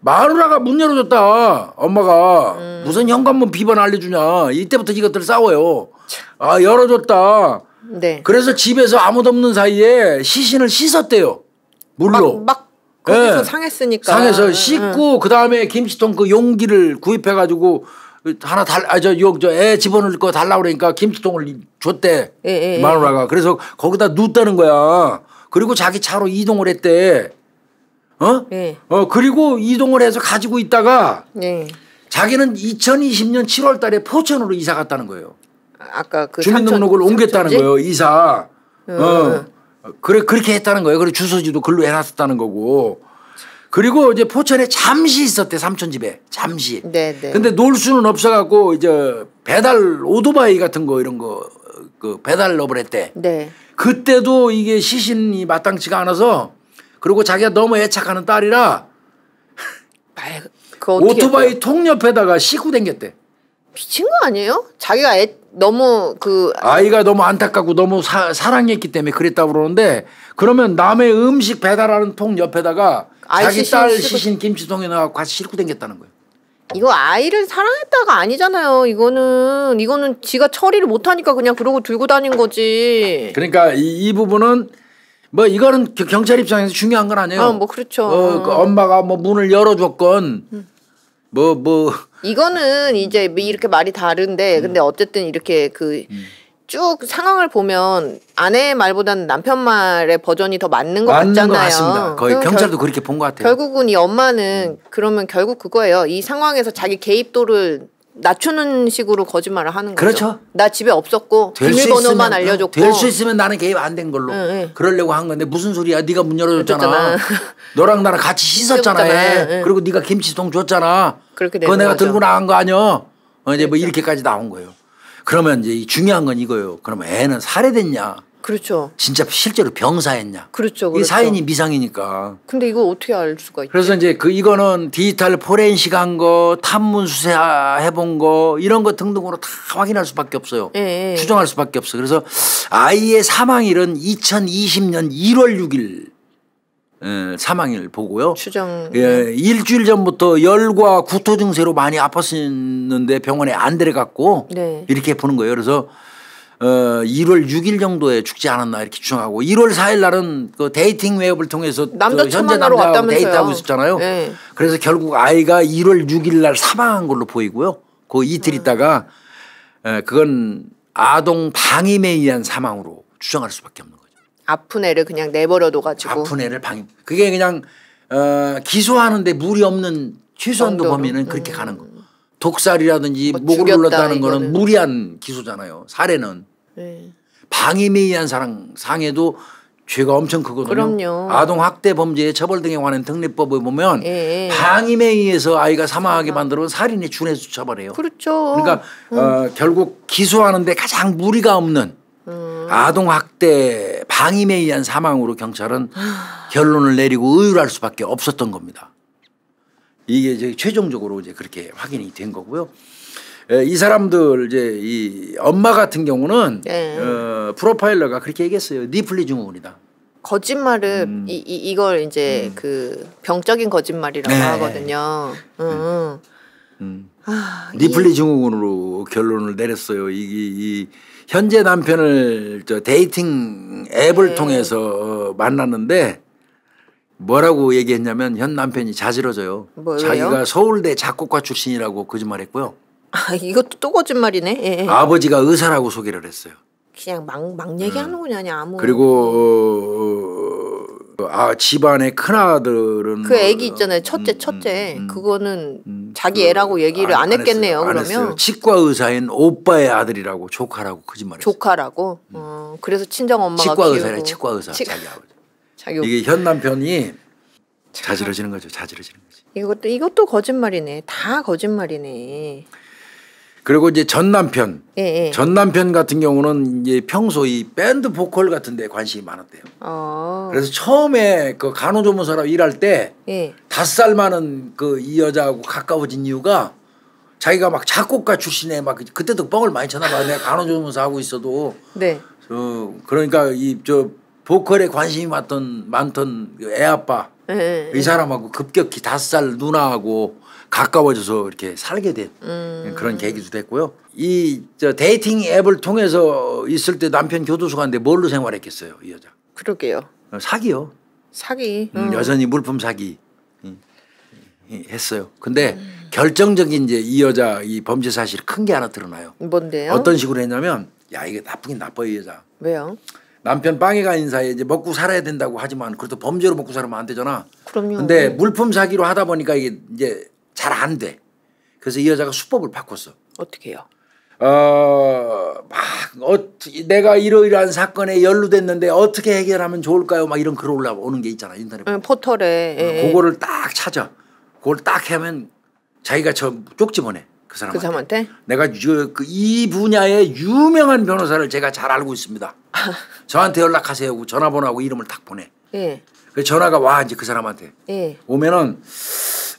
마누라가 문 열어줬다. 엄마가 음. 무슨 현관문 비번 알려주냐. 이때부터 이것들 싸워요. 아 열어줬다. 네. 그래서 집에서 아무도 없는 사이에 시신을 씻었대요. 물로. 막, 막 거기서 네. 상했으니까. 상해서 씻고 응. 그다음에 김치통 그 용기를 구입해 가지고 하나 달 아저욕저애 집어넣을 거 달라 그러니까 김치통을 줬대. 예, 예, 예, 마누라가. 그래서 거기다 눕다는 거야. 그리고 자기 차로 이동을 했대. 어? 예. 어 그리고 이동을 해서 가지고 있다가 예. 자기는 2020년 7월 달에 포천으로 이사 갔다는 거예요. 아까 그 주민등록을 옮겼다는 거예요 이사. 음. 어. 그래 그렇게 했다는 거예요. 그리고 주소지도 글로 해놨었다는 거고. 그리고 이제 포천에 잠시 있었대 삼촌 집에 잠시. 네네. 네. 근데 놀 수는 없어갖고 이제 배달 오토바이 같은 거 이런 거 그 배달업을 했대. 네. 그때도 이게 시신이 마땅치가 않아서 그리고 자기가 너무 애착하는 딸이라 말, 오토바이 했어요? 통옆에다가 싣고 댕겼대. 미친 거 아니에요? 자기가 애, 너무 그 아이가 너무 안타깝고 너무 사, 사랑했기 때문에 그랬다고 그러는데 그러면 남의 음식 배달하는 통 옆에다가 자기 딸 시신, 시신 김치통에 넣어 같이 싣고 댕겼다는 거예요. 이거 아이를 사랑했다가 아니잖아요. 이거는 이거는 지가 처리를 못 하니까 그냥 그러고 들고 다닌 거지. 그러니까 이, 이 부분은 뭐 이거는 경찰 입장에서 중요한 건 아니에요. 어, 뭐 그렇죠. 어, 그 어. 엄마가 뭐 문을 열어줬건 뭐뭐 음. 뭐, 뭐 이거는 이제 이렇게 말이 다른데 음. 근데 어쨌든 이렇게 그쭉 음. 상황을 보면 아내의 말보다는 남편 말의 버전이 더 맞는 것 맞는 같잖아요. 것 같습니다. 거의 경찰도 결, 그렇게 본것 같아요. 결국은 이 엄마는 음. 그러면 결국 그거예요. 이 상황에서 자기 개입도를 낮추는 식으로 거짓말을 하는 거죠. 그렇죠. 나 집에 없었고 비밀번호만 어, 알려줬고 될 수 있으면 나는 개입 안 된 걸로 응, 응. 그러려고 한 건데 무슨 소리야? 네가 문 열어줬잖아. 너랑 나랑 같이 씻었잖아. 응, 그리고 네가 김치통 줬잖아. 그렇게 그거 내가 거죠. 들고 나간 거 아니야? 어, 이제 뭐 그렇죠. 뭐 이렇게까지 나온 거예요. 그러면 이제 중요한 건 이거예요. 그럼 애는 살해됐냐? 그렇죠. 진짜 실제로 병사였냐. 그렇죠. 그렇죠. 이 사인이 미상이니까. 근데 이거 어떻게 알 수가 있지? 그래서 이제 그 이거는 디지털 포렌식 한 거, 탐문 수사 아, 해본 거 이런 거 등등으로 다 확인할 수밖에 없어요. 예, 예. 추정할 수밖에 없어. 그래서 아이의 사망일은 2020년 1월 6일 사망일 보고요. 추정. 예, 일주일 전부터 열과 구토 증세로 많이 아팠었는데 병원에 안 데려갔고 네. 이렇게 보는 거예요. 그래서 어 1월 6일 정도에 죽지 않았나 이렇게 추정하고 1월 4일 날은 그 데이팅 웹을 통해서 남자 현재 남자하고 데이트하고 있었잖아요. 네. 그래서 결국 아이가 1월 6일 날 사망한 걸로 보이고요. 그 이틀 음. 있다가 에, 예, 그건 아동 방임에 의한 사망으로 추정할 수밖에 없는 거죠. 아픈 애를 그냥 내버려둬 가지고 아픈 애를 방임. 그게 그냥 어, 기소하는데 무리 없는 최소한도 범위는 그렇게 음. 가는 거. 독살이라든지 뭐 목을 눌렀다는 거는 무리한 기소잖아요. 사례는 네. 방임에 의한 사랑 상해도 죄가 엄청 크거든요. 그럼요. 아동 학대 범죄의 처벌 등에 관한 특례법을 보면 예, 예, 방임에 의해서 아이가 사망하게 아. 만들어 살인의 준해서처벌해요 그렇죠. 그러니까 음. 어, 결국 기소하는데 가장 무리가 없는 음. 아동 학대 방임에 의한 사망으로 경찰은 결론을 내리고 의율할 수밖에 없었던 겁니다. 이게 이제 최종적으로 이제 그렇게 확인이 된 거고요. 예, 이 사람들 이제 이 엄마 같은 경우는 네. 어, 프로파일러가 그렇게 얘기했어요. 네플리증후군이다 거짓말을 음. 이, 이 이걸 이제 음. 그 병적인 거짓말이라고 네. 하거든요. 네. 음. 음. 아, 니플리 증후군으로 결론을 내렸어요. 이, 이, 현재 남편을 저 데이팅 앱을 네. 통해서 만났는데 뭐라고 얘기했냐면 현 남편이 자지러져요. 뭐요 자기가 서울대 작곡가 출신이라고 거짓말했고요. 아, 이것도 또 거짓말이네. 예, 예. 아버지가 의사라고 소개를 했어요. 그냥 막, 막 얘기하는군요, 아 음. 아무. 그리고 어, 어, 아 집안의 큰 아들은 그 애기 있잖아요, 음, 첫째, 음, 첫째. 그거는 자기 그 애라고 얘기를 안, 안 했겠네요. 했어요. 그러면 했어요. 치과 의사인 오빠의 아들이라고 조카라고 거짓말했어요. 조카라고. 어, 그래서 친정 엄마가 치과 의사래, 치과 의사 치- 자기 아버지. 자기 이게 현 남편이 자지러지는 거죠, 자지러지는 거지. 이것도 이것도 거짓말이네. 다 거짓말이네. 그리고 이제 전 남편, 예, 예. 전 남편 같은 경우는 이제 평소 이 밴드 보컬 같은데 관심이 많았대요. 어. 그래서 처음에 그 간호조무사로 일할 때 예. 다섯 살 많은 그 이 여자하고 가까워진 이유가 자기가 막 작곡가 출신에 막 그때도 뻥을 많이 쳤나 봐. 내가 간호조무사 하고 있어도. 네. 저 그러니까 이저 보컬에 관심이 많던 많던 그 애 아빠 네, 이 사람하고 급격히 다섯 살 누나하고 가까워져서 이렇게 살게 된 음. 그런 계기도 됐고요. 이 저 데이팅 앱을 통해서 있을 때 남편 교도소 갔는데 뭘로 생활했겠어요 이 여자. 그러게요. 어, 사기요. 사기. 음, 음. 여전히 물품 사기 했어요. 근데 결정적인 이제 이 여자 이 범죄 사실 큰 게 하나 드러나요. 뭔데요? 어떤 식으로 했냐면 야 이게 나쁘긴 나빠 이 여자. 왜요? 남편 빵에 가인 사이에 이제 먹고 살아야 된다고 하지만 그래도 범죄로 먹고 살면 안 되잖아. 그럼요. 근데 음. 물품 사기로 하다 보니까 이게 이제 잘안 돼. 그래서 이 여자가 수법을 바꿨어. 어떻게 해요? 어, 막, 어, 내가 이러이러한 사건에 연루됐는데 어떻게 해결하면 좋을까요? 막 이런 글 올라오는 게 있잖아, 인터넷. 응, 포털에. 어, 예, 예. 그거를 딱 찾아. 그걸 딱 하면 자기가 저 쪽지 보내. 그 사람한테. 그 사람한테? 내가 그, 이 분야의 유명한 변호사를 제가 잘 알고 있습니다. 저한테 연락하세요. 고 전화번호하고 이름을 딱 보내. 예. 그 전화가 와, 이제 그 사람한테. 예. 오면은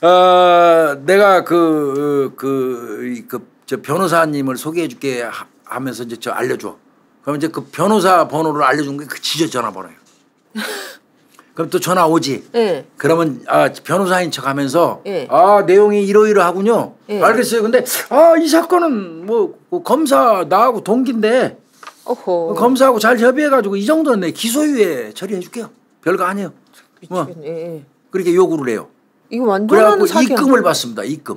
어, 내가 그, 그, 그, 저 변호사님을 소개해 줄게 하, 면서 이제 저 알려줘. 그럼 이제 그 변호사 번호를 알려준 게 그 지저 전화번호예요. 그럼 또 전화 오지. 네. 그러면 아 변호사인 척 하면서 네. 아 내용이 이러이러하군요. 네. 예. 알겠어요. 근데 아 이 사건은 뭐, 뭐 검사 나하고 동기인데 어허. 검사하고 잘 협의해가지고 이 정도는 내 기소유예 처리해줄게요. 별거 아니에요. 미치겠네. 뭐 그렇게 요구를 해요. 이거 완전한 그고 입금을 받습니다. 입금.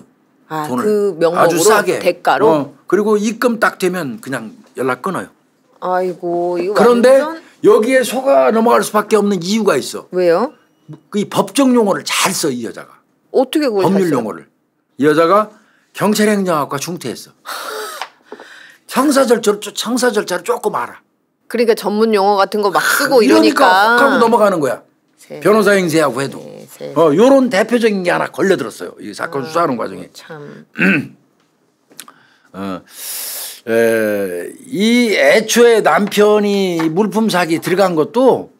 아, 그 돈을. 그 명목으로 아주 싸게. 대가로. 어, 그리고 입금 딱 되면 그냥 연락 끊어요. 아이고 이거 그런데 완전... 여기에 소가 넘어갈 수밖에 없는 이유가 있어. 왜요? 그이 법정 용어를 잘 써 이 여자가. 어떻게 그걸 법률 용어를. 이 여자가 경찰 행정학과 중퇴했어. 형사 절차를 형사 절차를 조금 알아. 그러니까 전문 용어 같은 거 막 쓰고 이러니까. 이러니까 하고 넘어가는 거야. 세 변호사 행세하고 해도. 어, 요런 대표적인 게 하나 걸려들었어요. 이 사건 아, 수사하는 과정에. 참. 어, 에, 이 애초에 남편이 물품 사기 들어간 것도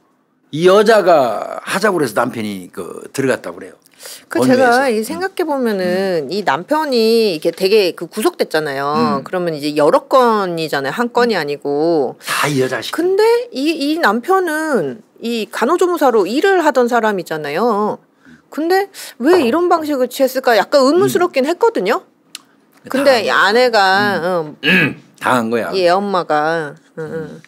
이 여자가 하자고 그래서 남편이 그 들어갔다고 그래요. 그 제가 이 생각해 보면은 음. 이 남편이 이게 되게 그 구속됐잖아요. 음. 그러면 이제 여러 건이잖아요. 한 건이 음. 아니고 다 이 여자식. 근데 이이 남편은 이 간호조무사로 일을 하던 사람이잖아요. 근데 왜 이런 방식을 취했을까 약간 의문스럽긴 했거든요. 근데 아내가 당한 음. 어, 음. 거야. 예 엄마가 응, 음.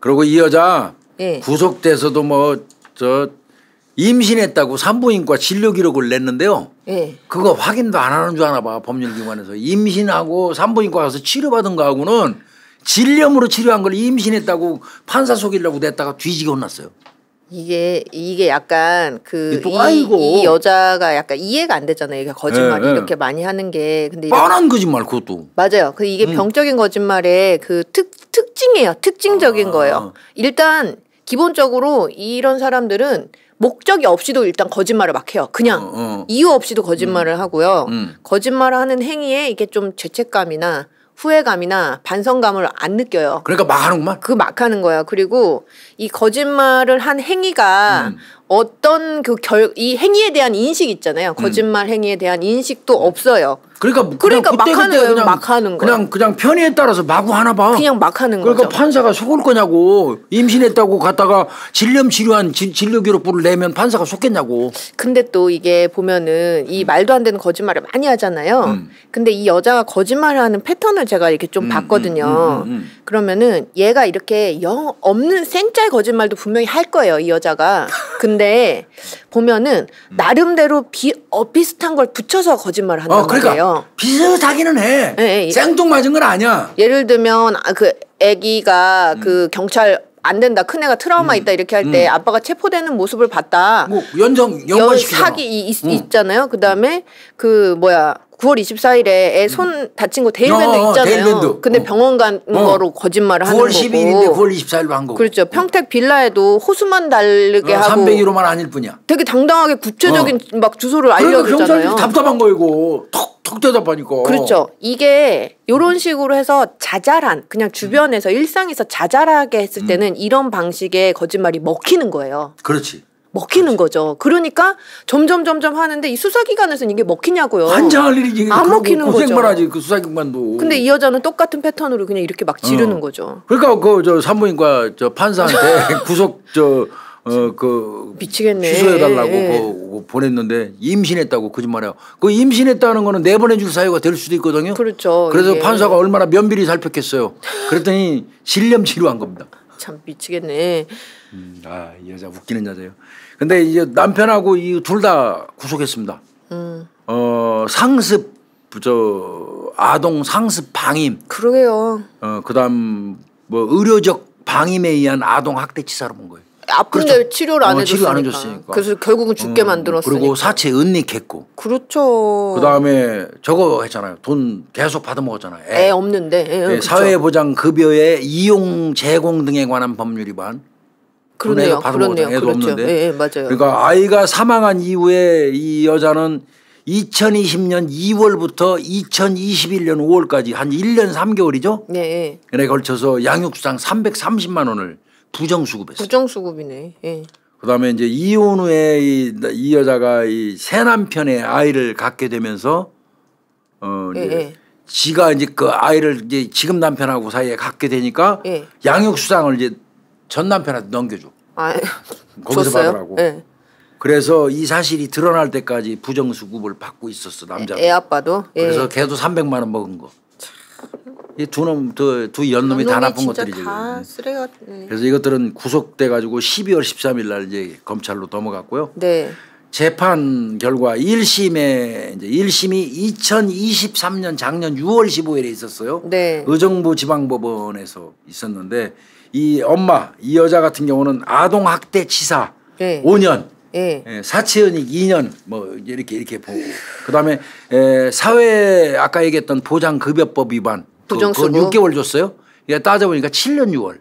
그리고 이 여자 예. 구속돼서도 뭐 저 임신했다고 산부인과 진료 기록을 냈는데요. 예. 그거 확인도 안 하는 줄 아나 봐 법률기관에서 임신하고 산부인과 가서 치료받은 거하고는 질염으로 치료한 걸 임신했다고 판사 속이려고 냈다가 뒤지게 혼났어요. 이게 이게 약간 그이 이 여자가 약간 이해가 안 되잖아요. 이게 거짓말 네, 이렇게 네. 많이 하는 게 근데 뻔한 거짓말 그것도 맞아요. 그 이게 음. 병적인 거짓말의 그 특 특징이에요. 특징적인 아. 거예요. 일단 기본적으로 이런 사람들은 목적이 없이도 일단 거짓말을 막 해요. 그냥 어, 어. 이유 없이도 거짓말을 음. 하고요. 음. 거짓말하는 행위에 이게 좀 죄책감이나 후회감이나 반성감을 안 느껴요. 그러니까 막 하는구만. 그막 하는 거예 그리고 이 거짓말을 한 행위가 음. 어떤 그 결 이 행위에 대한 인식 있잖아요. 거짓말 행위에 대한 인식도 없어요. 그러니까 그러니까 막 하는 거예요. 그냥, 막 하는 거야. 그냥 그냥 편의에 따라서 마구 하나 봐. 그냥 막 하는 그러니까 거죠. 그러니까 판사가 속을 거냐고 임신했다고 갔다가 질염 치료한 진료 기록부를 내면 판사가 속겠냐고. 근데 또 이게 보면은 이 음. 말도 안 되는 거짓말을 많이 하잖아요. 음. 근데 이 여자가 거짓말하는 패턴을 제가 이렇게 좀 음, 봤거든요. 음, 음, 음 그러면은 얘가 이렇게 영 없는 생짤 거짓말도 분명히 할 거예요. 이 여자가. 근데 보면은 나름대로 비 어비슷한 걸 붙여서 거짓말을 한다는 어, 그러니까. 거예요. 비슷하기는 해. 예, 예. 생뚱맞은 건 아니야. 예를 들면 아, 그 아기가 그 음. 경찰 안 된다. 큰 애가 트라우마 음. 있다 이렇게 할때 음. 아빠가 체포되는 모습을 봤다. 뭐 연정 연관시키 사기 이, 있, 있잖아요. 그다음에 그 뭐야 9월 24일에 애손 음. 다친 거대일밴드 어, 어, 어, 있잖아요. 데일밴드. 근데 어. 병원 간 어. 거로 거짓말을 하는 거고. 9월 10일인데 9월 24일로 한 거고. 그렇죠. 평택 빌라에도 호수만 다르게 하고. 301호만 아닐 뿐이야. 되게 당당하게 구체적인 막 주소를 알려줬잖아요. 그러니까 그 답답한 거 이거. 턱 대답하니까. 그렇죠. 이게 요런 식으로 해서 자잘한 그냥 음. 주변에서 음. 일상에서 자잘하게 했을 음. 때는 음. 이런 방식의 거짓말이 먹히는 거예요. 그렇지. 먹히는 그렇죠. 거죠. 그러니까 점점 점점 하는데 이 수사기관에서는 이게 먹히냐고요. 환장할 일이 안 뭐 먹히는 거죠. 고생만 하지 그 수사기관도. 근데 이 여자는 똑같은 패턴으로 그냥 이렇게 막 지르는 어. 거죠. 그러니까 그저 산부인과 저 판사한테 구속 저 어 그 미치겠네. 취소해달라고 예. 그, 그 보냈는데 임신했다고 거짓말해요. 그 임신했다는 거는 내보내줄 사유가 될 수도 있거든요. 그렇죠. 그래서 예. 판사가 얼마나 면밀히 살폈겠어요. 그랬더니 실념 치료한 겁니다. 참 미치겠네. 음, 아, 이 여자 웃기는 여자예요. 근데 이제 남편하고 이 둘 다 구속했습니다. 음. 어, 상습 저 아동 상습 방임. 그러게요. 어, 그다음 뭐 의료적 방임에 의한 아동 학대 치사로 본 거예요. 아픈데 그렇죠. 치료를 안, 어, 해줬으니까. 그래서 결국은 죽게 어, 만들었으니까. 그리고 사체 은닉했고. 그렇죠. 그다음에 저거 했잖아요. 돈 계속 받아먹었잖아요. 애, 애 없는데. 애, 네, 그렇죠. 사회보장 급여의 이용 제공 등에 관한 법률 위반. 그러네요. 그렇네요. 그렇죠. 없는데. 예, 예, 맞아요. 그러니까 아이가 사망한 이후에 이 여자는 2020년 2월부터 2021년 5월까지 한 1년 3개월이죠. 네. 예. 그에 걸쳐서 양육수당 330만 원을 부정수급했어요. 부정수급이네. 예. 그다음에 이제 이혼 후에 이, 이 여자가 이새 남편의 아이를 갖게 되면서 어 이제 예, 예. 지가 이제 그 아이를 이제 지금 남편하고 사이에 갖게 되니까 예. 양육수당을 이제 전 남편한테 넘겨줘. 아, 거기서 받으라고. 네. 그래서 이 사실이 드러날 때까지 부정수급을 받고 있었어 남자. 애 아빠도. 예. 그래서 걔도 300만 원 먹은 거. 이 두놈두 연놈이 다 나쁜 것들이죠. 다 쓰레가. 네. 그래서 이것들은 구속돼 가지고 12월 13일 날 이제 검찰로 넘어갔고요. 네. 재판 결과 1심에 이제 1심이 2023년 작년 6월 15일에 있었어요. 네. 의정부 지방법원에서 있었는데 이 엄마 이 여자 같은 경우는 아동 학대 치사 네. 5년 예. 예. 예 사치연익 2년 뭐 이렇게 이렇게 보고 그다음에 에, 사회 아까 얘기했던 보장급여법 위반 그, 건 6개월 줬어요. 이게 따져보니까 7년 6월.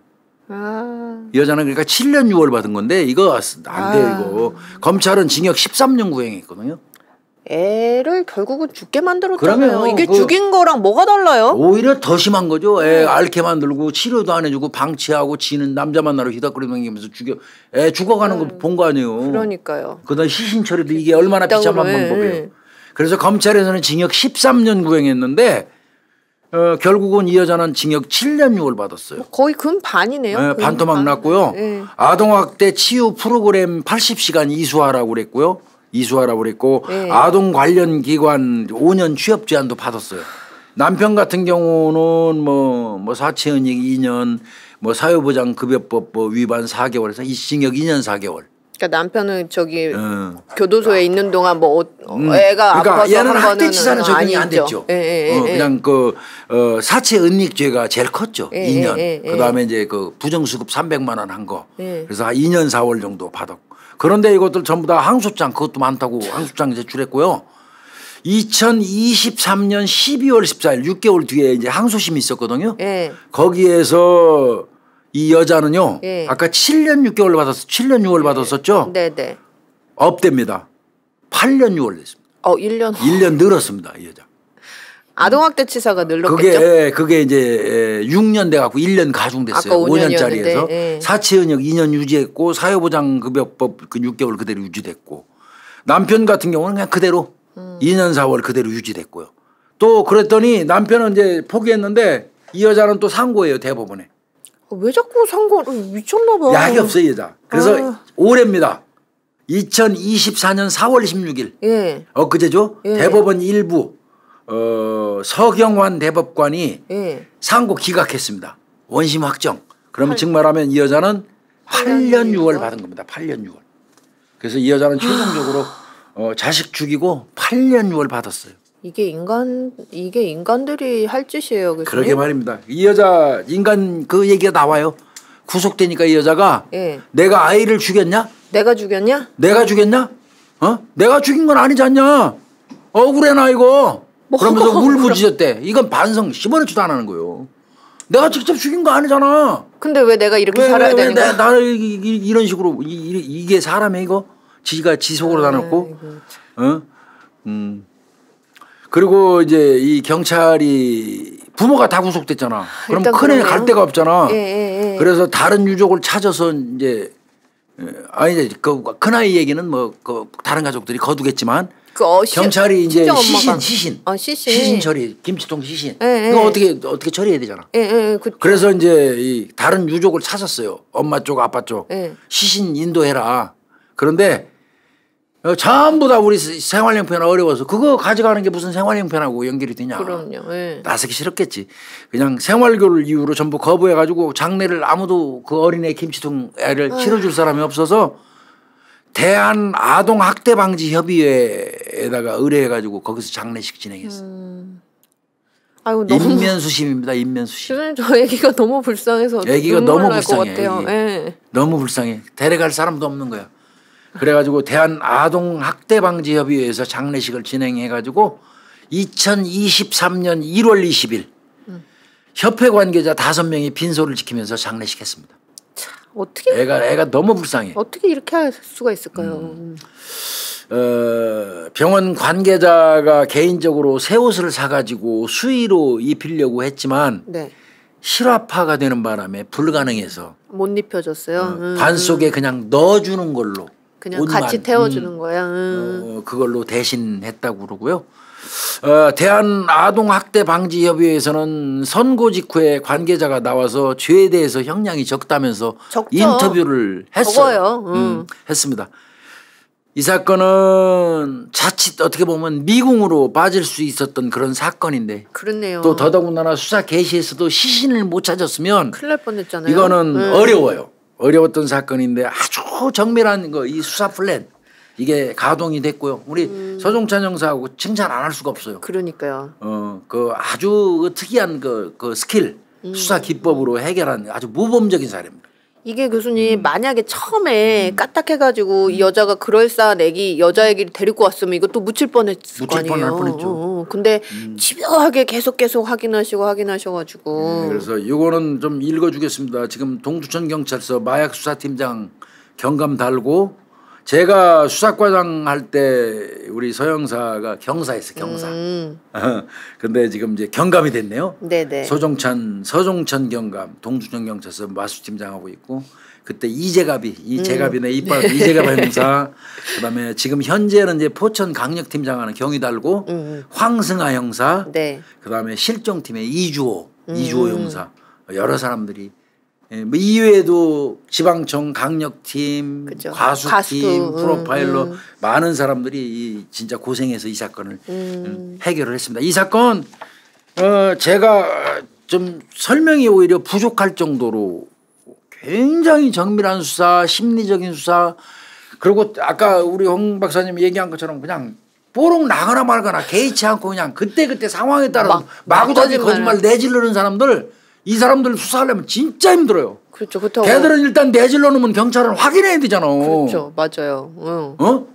아. 여자는 그러니까 7년 6월 받은 건데 이거 안 돼요 아. 이거 검찰은 징역 13년 구형했거든요. 애를 결국은 죽게 만들었잖아요. 이게 그 죽인 거랑 뭐가 달라요? 오히려 더 심한 거죠. 애 네. 앓게 만들고 치료도 안 해주고 방치하고 지는 남자 만나러 휘다거리면서 죽여 애 죽어가는 음. 거본 네. 거 아니에요. 그러니까요. 그다음 시신 처리도 이게 얼마나 비참한 방법이에요. 그래서 검찰에서는 징역 13년 구행했는데 어, 결국은 이 여자는 징역 7년 6월 받았어요. 뭐 거의 금반이네요. 네, 반토막 그러니까. 났고요. 네. 아동학대 치유 프로그램 80시간 이수하라고 그랬고요. 이수하라고 그랬고 네. 아동 관련 기관 5년 취업 제한도 받았어요. 남편 같은 경우는 뭐뭐 사채은행 2년 뭐, 뭐, 뭐 사회보장급여법 뭐 위반 4개월에서 이징역 2년 4개월. 그러니까 남편은 저기 응. 예. 교도소에 있는 동안 뭐 응. 음. 어, 애가 그러니까 아파서 얘는 거대치사는 적용이 안 됐죠. 예, 예, 예, 어, 예. 그냥 그 어, 사채 은닉죄가 제일 컸죠. 2년. 그다음에 이제 그 부정수급 300만 원 한 거. 그래서 한 2년 4월 정도 받았고. 그런데 이것들 전부 다 항소장 그것도 많다고 항소장 제출했고요. 2023년 12월 14일 6개월 뒤에 이제 항소심이 있었거든요. 예. 거기에서 이 여자는요. 예. 아까 7년 6개월 받았어. 7년 6월 예. 받았었죠? 네, 네. 업됩니다. 8년 6월 됐습니다. 어, 1년. 1년 늘었습니다, 이 여자. 아동학대 치사가 늘었겠죠. 그게 예, 그게 이제 6년 예, 돼 갖고 1년 가중됐어요. 5년짜리에서 예. 사채은역 2년 유지했고 사회보장급여법 그 6개월 그대로 유지됐고 남편 같은 경우는 그냥 그대로 음. 2년 4월 그대로 유지됐고요. 또 그랬더니 남편은 이제 포기했는데 이 여자는 또 상고예요 대법원에. 어, 왜 자꾸 상고를 미쳤나 봐. 약이 없어이 여자. 그래서 아. 올해입니다. 2024년 4월 16일. 예. 엊그제죠? 예. 대법원 일부 어, 서경환 대법관이 예. 상고 기각했습니다. 원심 확정. 그러면 8, 증말하면 이 여자는 8년 6월 받은 겁니다. 8년 6월. 그래서 이 여자는 최종적으로 어, 자식 죽이고 8년 6월 받았어요. 이게 인간 이게 인간들이 할 짓이에요. 교수님? 그러게 말입니다. 이 여자 인간 그 얘기가 나와요. 구속되니까 이 여자가 예. 내가 아이를 죽였냐? 내가 죽였냐? 내가 죽였냐? 어? 내가 죽인 건 아니지 않냐? 억울해 나 이거. 뭐 그러면서 울 부짖었대. 이건 반성 10원어치도 안 하는 거예요. 내가 직접 죽인 거 아니잖아. 근데 왜 내가 이렇게 왜, 살아야 왜, 되는 거야? 나를 이, 이런 식으로 이, 이, 게 사람의 이거 지가 지속으로 다녔고, 응, 아, 어? 음. 그리고 이제 이 경찰이 부모가 다 구속됐잖아. 그럼 큰애 는갈 데가 없잖아. 예, 예, 예. 그래서 다른 유족을 찾아서 이제 어, 아니 이제 그 큰아이 얘기는 뭐그 다른 가족들이 거두겠지만 그 어, 경찰이 이제 시신 시신. 아, 시신 시신 처리 김치통 시신 예, 예. 이거 어떻게 어떻게 처리해야 되잖아. 예, 예, 예 그, 래서 이제 이 다른 유족을 찾았어요. 엄마 쪽 아빠 쪽 예. 시신 인도해라. 그런데 어, 전부 다 우리 생활형편이 어려워서 그거 가져가는 게 무슨 생활형편하고 연결이 되냐. 그럼요. 예. 나서기 싫었겠지. 그냥 생활교를 이유로 전부 거부해가지고 장례를 아무도 그 어린애 김치통 애를 아. 치어줄 사람이 없어서 대한 아동 학대 방지 협의회에다가 의뢰해가지고 거기서 장례식 진행했어. 음. 아유 너무 인면수심입니다. 인면수심. 요즘 저 아기가 너무 불쌍해서 아기가 너무 불쌍해. 같아요. 네. 너무 불쌍해. 데려갈 사람도 없는 거야. 그래가지고 대한 아동 학대 방지 협의회에서 장례식을 진행해가지고 2023년 1월 20일 협회 관계자 다 명이 빈소를 지키면서 장례식했습니다. 어떻게 애가 애가 너무 불쌍해. 어떻게 이렇게 할 수가 있을까요? 음. 어, 병원 관계자가 개인적으로 새 옷을 사가지고 수의로 입히려고 했지만 네. 실화파가 되는 바람에 불가능해서 못 입혀줬어요. 어, 음. 관 속에 그냥 넣어주는 걸로 그냥 같이 태워주는 음, 거야. 음. 어, 그걸로 대신했다고 그러고요. 어, 대한 아동 학대 방지 협의회에서는 선고 직후에 관계자가 나와서 죄에 대해서 형량이 적다면서 적죠. 인터뷰를 했어요. 음. 음, 했습니다. 이 사건은 자칫 어떻게 보면 미궁으로 빠질 수 있었던 그런 사건인데. 그렇네요. 또 더더군다나 수사 개시에서도 시신을 못 찾았으면 큰일 날 뻔했잖아요. 이거는 음. 어려워요. 어려웠던 사건인데 아주 정밀한 거이 수사 플랜. 이게 가동이 됐고요. 우리 음. 서종찬 형사하고 칭찬 안 할 수가 없어요. 그러니까요. 어, 그 아주 그 특이한 그, 그 스킬 음. 수사 기법으로 해결한 아주 모범적인 사례입니다. 이게 교수님 음. 만약에 처음에 음. 까딱해가지고 음. 여자가 그럴싸한 애기 여자 애기를 데리고 왔으면 이것도 묻힐 뻔했을 묻힐 거 아니에요. 뻔할 뻔했죠. 어, 어, 근데 음. 집요하게 계속 계속 확인하시고 확인하셔가지고. 네, 그래서 이거는 좀 읽어주겠습니다. 지금 동두천 경찰서 마약 수사팀장 경감 달고 제가 수사과장 할 때 우리 서영사가 경사했어 경사. 음. 근데 지금 이제 경감이 됐네요. 네네. 서종찬 서종찬 경감 동주청 경찰서 마수팀장하고 있고 그때 이재갑이 이재갑이 음. 이빨 네. 이재갑 형사 그다음에 지금 현재는 이제 포천 강력 팀장하는 경희 달고 음, 음. 황승아 형사 네. 그다음에 실종팀의 이주호 음. 이주호 형사 여러 사람들이 예, 뭐 이외에도 지방청 강력팀, 그죠. 과수팀, 과수, 음, 프로파일러 음, 많은 사람들이 이 진짜 고생해서 이 사건을 음. 음. 해결을 했습니다. 이 사건 어 제가 좀 설명이 오히려 부족할 정도로 굉장히 정밀한 수사, 심리적인 수사 그리고 아까 우리 홍 박사님 얘기한 것처럼 그냥 뽀록 나거나 말거나 개의치 않고 그냥 그때그때 상황에 따라 마구다지 거짓말 내지르는 사람들 이 사람들 수사하려면 진짜 힘들어요. 그렇죠. 그렇다고. 걔들은 일단 내질러 놓으면 경찰은 확인해야 되잖아. 그렇죠. 맞아요. 응. 어?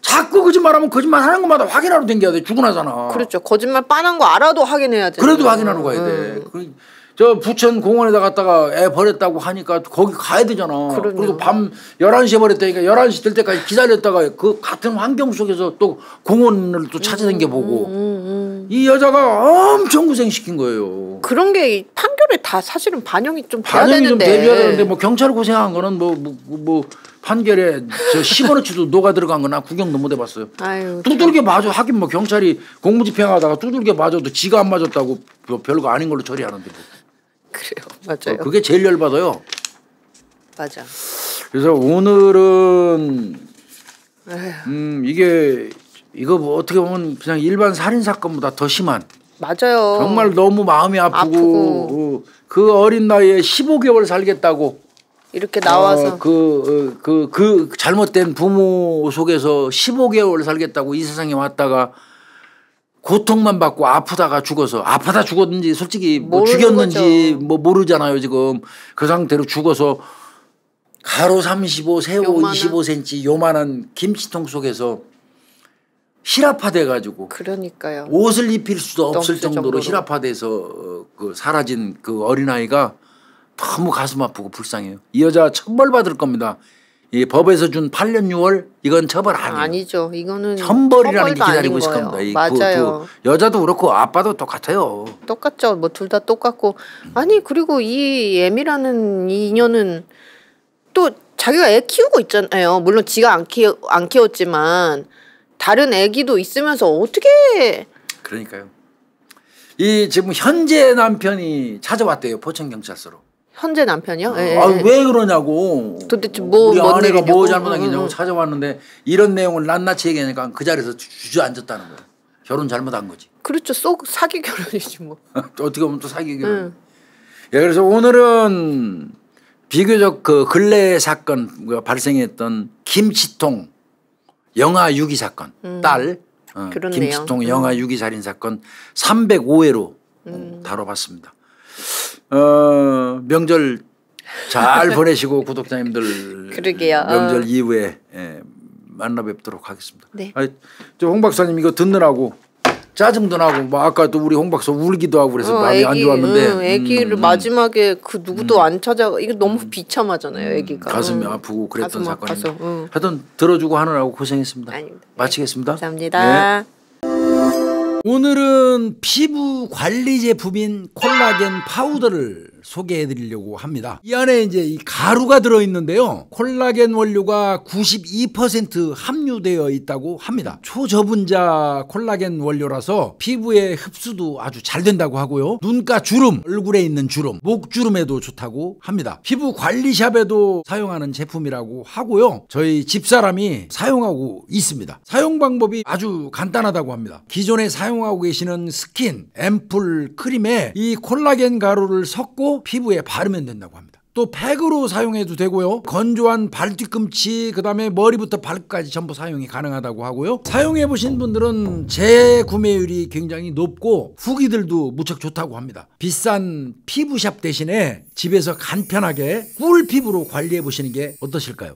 자꾸 거짓말하면 거짓말 하는 것마다 확인하러 댕겨야 돼. 죽어나잖아. 그렇죠. 거짓말 빠는 거 알아도 확인해야 돼. 그래도 확인하러 가야 돼. 응. 그, 저 부천 공원에다 갔다가 애 버렸다고 하니까 거기 가야 되잖아. 그럼요. 그리고 밤 11시에 버렸다니까 11시 될 때까지 기다렸다가 그 같은 환경 속에서 또 공원을 또 찾아다녀 보고. 음, 음, 음, 음. 이 여자가 엄청 고생시킨 거예요. 그런 게 판결에 다 사실은 반영이 좀 돼야 반영이 되는데. 좀 대비해야 되는데 뭐 경찰 고생한 거는 뭐뭐 뭐, 뭐, 뭐 판결에 저 10원어치도 녹아 들어간 거나 구경도 못 해봤어요. 아유, 두들겨 맞아 하긴 뭐 경찰이 공무집행하다가 두들겨 맞아도 지가 안 맞았다고 뭐 별거 아닌 걸로 처리하는데. 뭐. 그래요, 맞아요. 어, 그게 제일 열받아요. 맞아. 그래서 오늘은 에휴. 음 이게 이거 뭐 어떻게 보면 그냥 일반 살인 사건보다 더 심한. 맞아요. 정말 너무 마음이 아프고, 아프고. 어, 그 어린 나이에 15개월 살겠다고 이렇게 나와서 그그그 어, 어, 그, 그, 잘못된 부모 속에서 15개월 살겠다고 이 세상에 왔다가 고통만 받고 아프다가 죽어서 아프다 죽었는지 솔직히 뭐 죽였는지 거죠. 뭐 모르잖아요 지금 그 상태로 죽어서 가로 35 세호 25cm 요만한 김치통 속에서 실화화돼 가지고 그러니까요. 옷을 입힐 수도 없을 정도로, 정도로. 실화화돼서그 어, 사라진 그 어린아이가 너무 가슴 아프고 불쌍해요. 이 여자 천벌받을 겁니다. 이 법에서 준 8년 6월 이건 처벌 아니에요. 아니죠. 이거는 천벌이라는 게 기다리고 있을 겁니다. 이 그 맞아요. 그, 그 여자도 그렇고 아빠도 똑같아요. 똑같죠. 뭐 둘 다 똑같고 아니 그리고 이 애미라는 이녀는또 자기가 애 키우고 있잖아요. 물론 지가 안 키워 안 키웠지만 다른 애기도 있으면서 어떻게 그러니까요. 이 지금 현재 남편이 찾아왔대요 포천 경찰서로. 현재 남편이요? 예, 아왜 예, 예. 그러냐고. 도대체 뭐 우리 아내가 뭐 잘못한 냐고 음. 찾아왔는데 이런 내용을 낱낱이 얘기하니까 그 자리에서 주저앉았다는 거예 결혼 잘못한 거지. 그렇죠. 쏙 사기 결혼이지 뭐. 어떻게 보면 또 사기 결혼. 음. 예, 그래서 오늘은 비교적 그 근래 사건 발생했던 김치통 영아 유기 사건 음. 딸 어, 김치통 음. 영아 유기 살인 사건 305회로 음, 음. 다뤄봤습니다. 어, 명절 잘 보내시고 구독자님들 그러게요. 어. 명절 어. 이후에 예, 만나 뵙도록 하겠습니다. 네. 아니, 저홍 박사님 이거 듣느라고 짜증도 나고 막 뭐 아까 또 우리 홍 박사 울기도 하고 그래서 어, 마음이 애기, 안 좋았는데 응, 애기를 음, 음, 마지막에 그 누구도 음. 안 찾아가 이거 너무 음. 비참하잖아요 애기가 가슴이 응. 아프고 그랬던 사건입니 하여튼 들어주고 하느라고 고생했습니다 아닙니다. 네, 마치겠습니다 감사합니다 네. 오늘은 피부 관리 제품인 콜라겐 파우더를 소개해 드리려고 합니다. 이 안에 이제 이 가루가 들어 있는데요. 콜라겐 원료가 92% 함유되어 있다고 합니다. 초저분자 콜라겐 원료라서 피부에 흡수도 아주 잘 된다고 하고요. 눈가 주름, 얼굴에 있는 주름, 목주름에도 좋다고 합니다. 피부 관리샵에도 사용하는 제품이라고 하고요. 저희 집사람이 사용하고 있습니다. 사용 방법이 아주 간단하다고 합니다. 기존에 사용하고 계시는 스킨, 앰플, 크림에 이 콜라겐 가루를 섞고 피부에 바르면 된다고 합니다. 또 팩으로 사용해도 되고요. 건조한 발 뒤꿈치 그다음에 머리부터 발끝까지 전부 사용이 가능하다고 하고요. 사용해 보신 분들은 재구매율이 굉장히 높고 후기들도 무척 좋다고 합니다. 비싼 피부샵 대신에 집에서 간편하게 꿀 피부로 관리해 보시는 게 어떠실까요?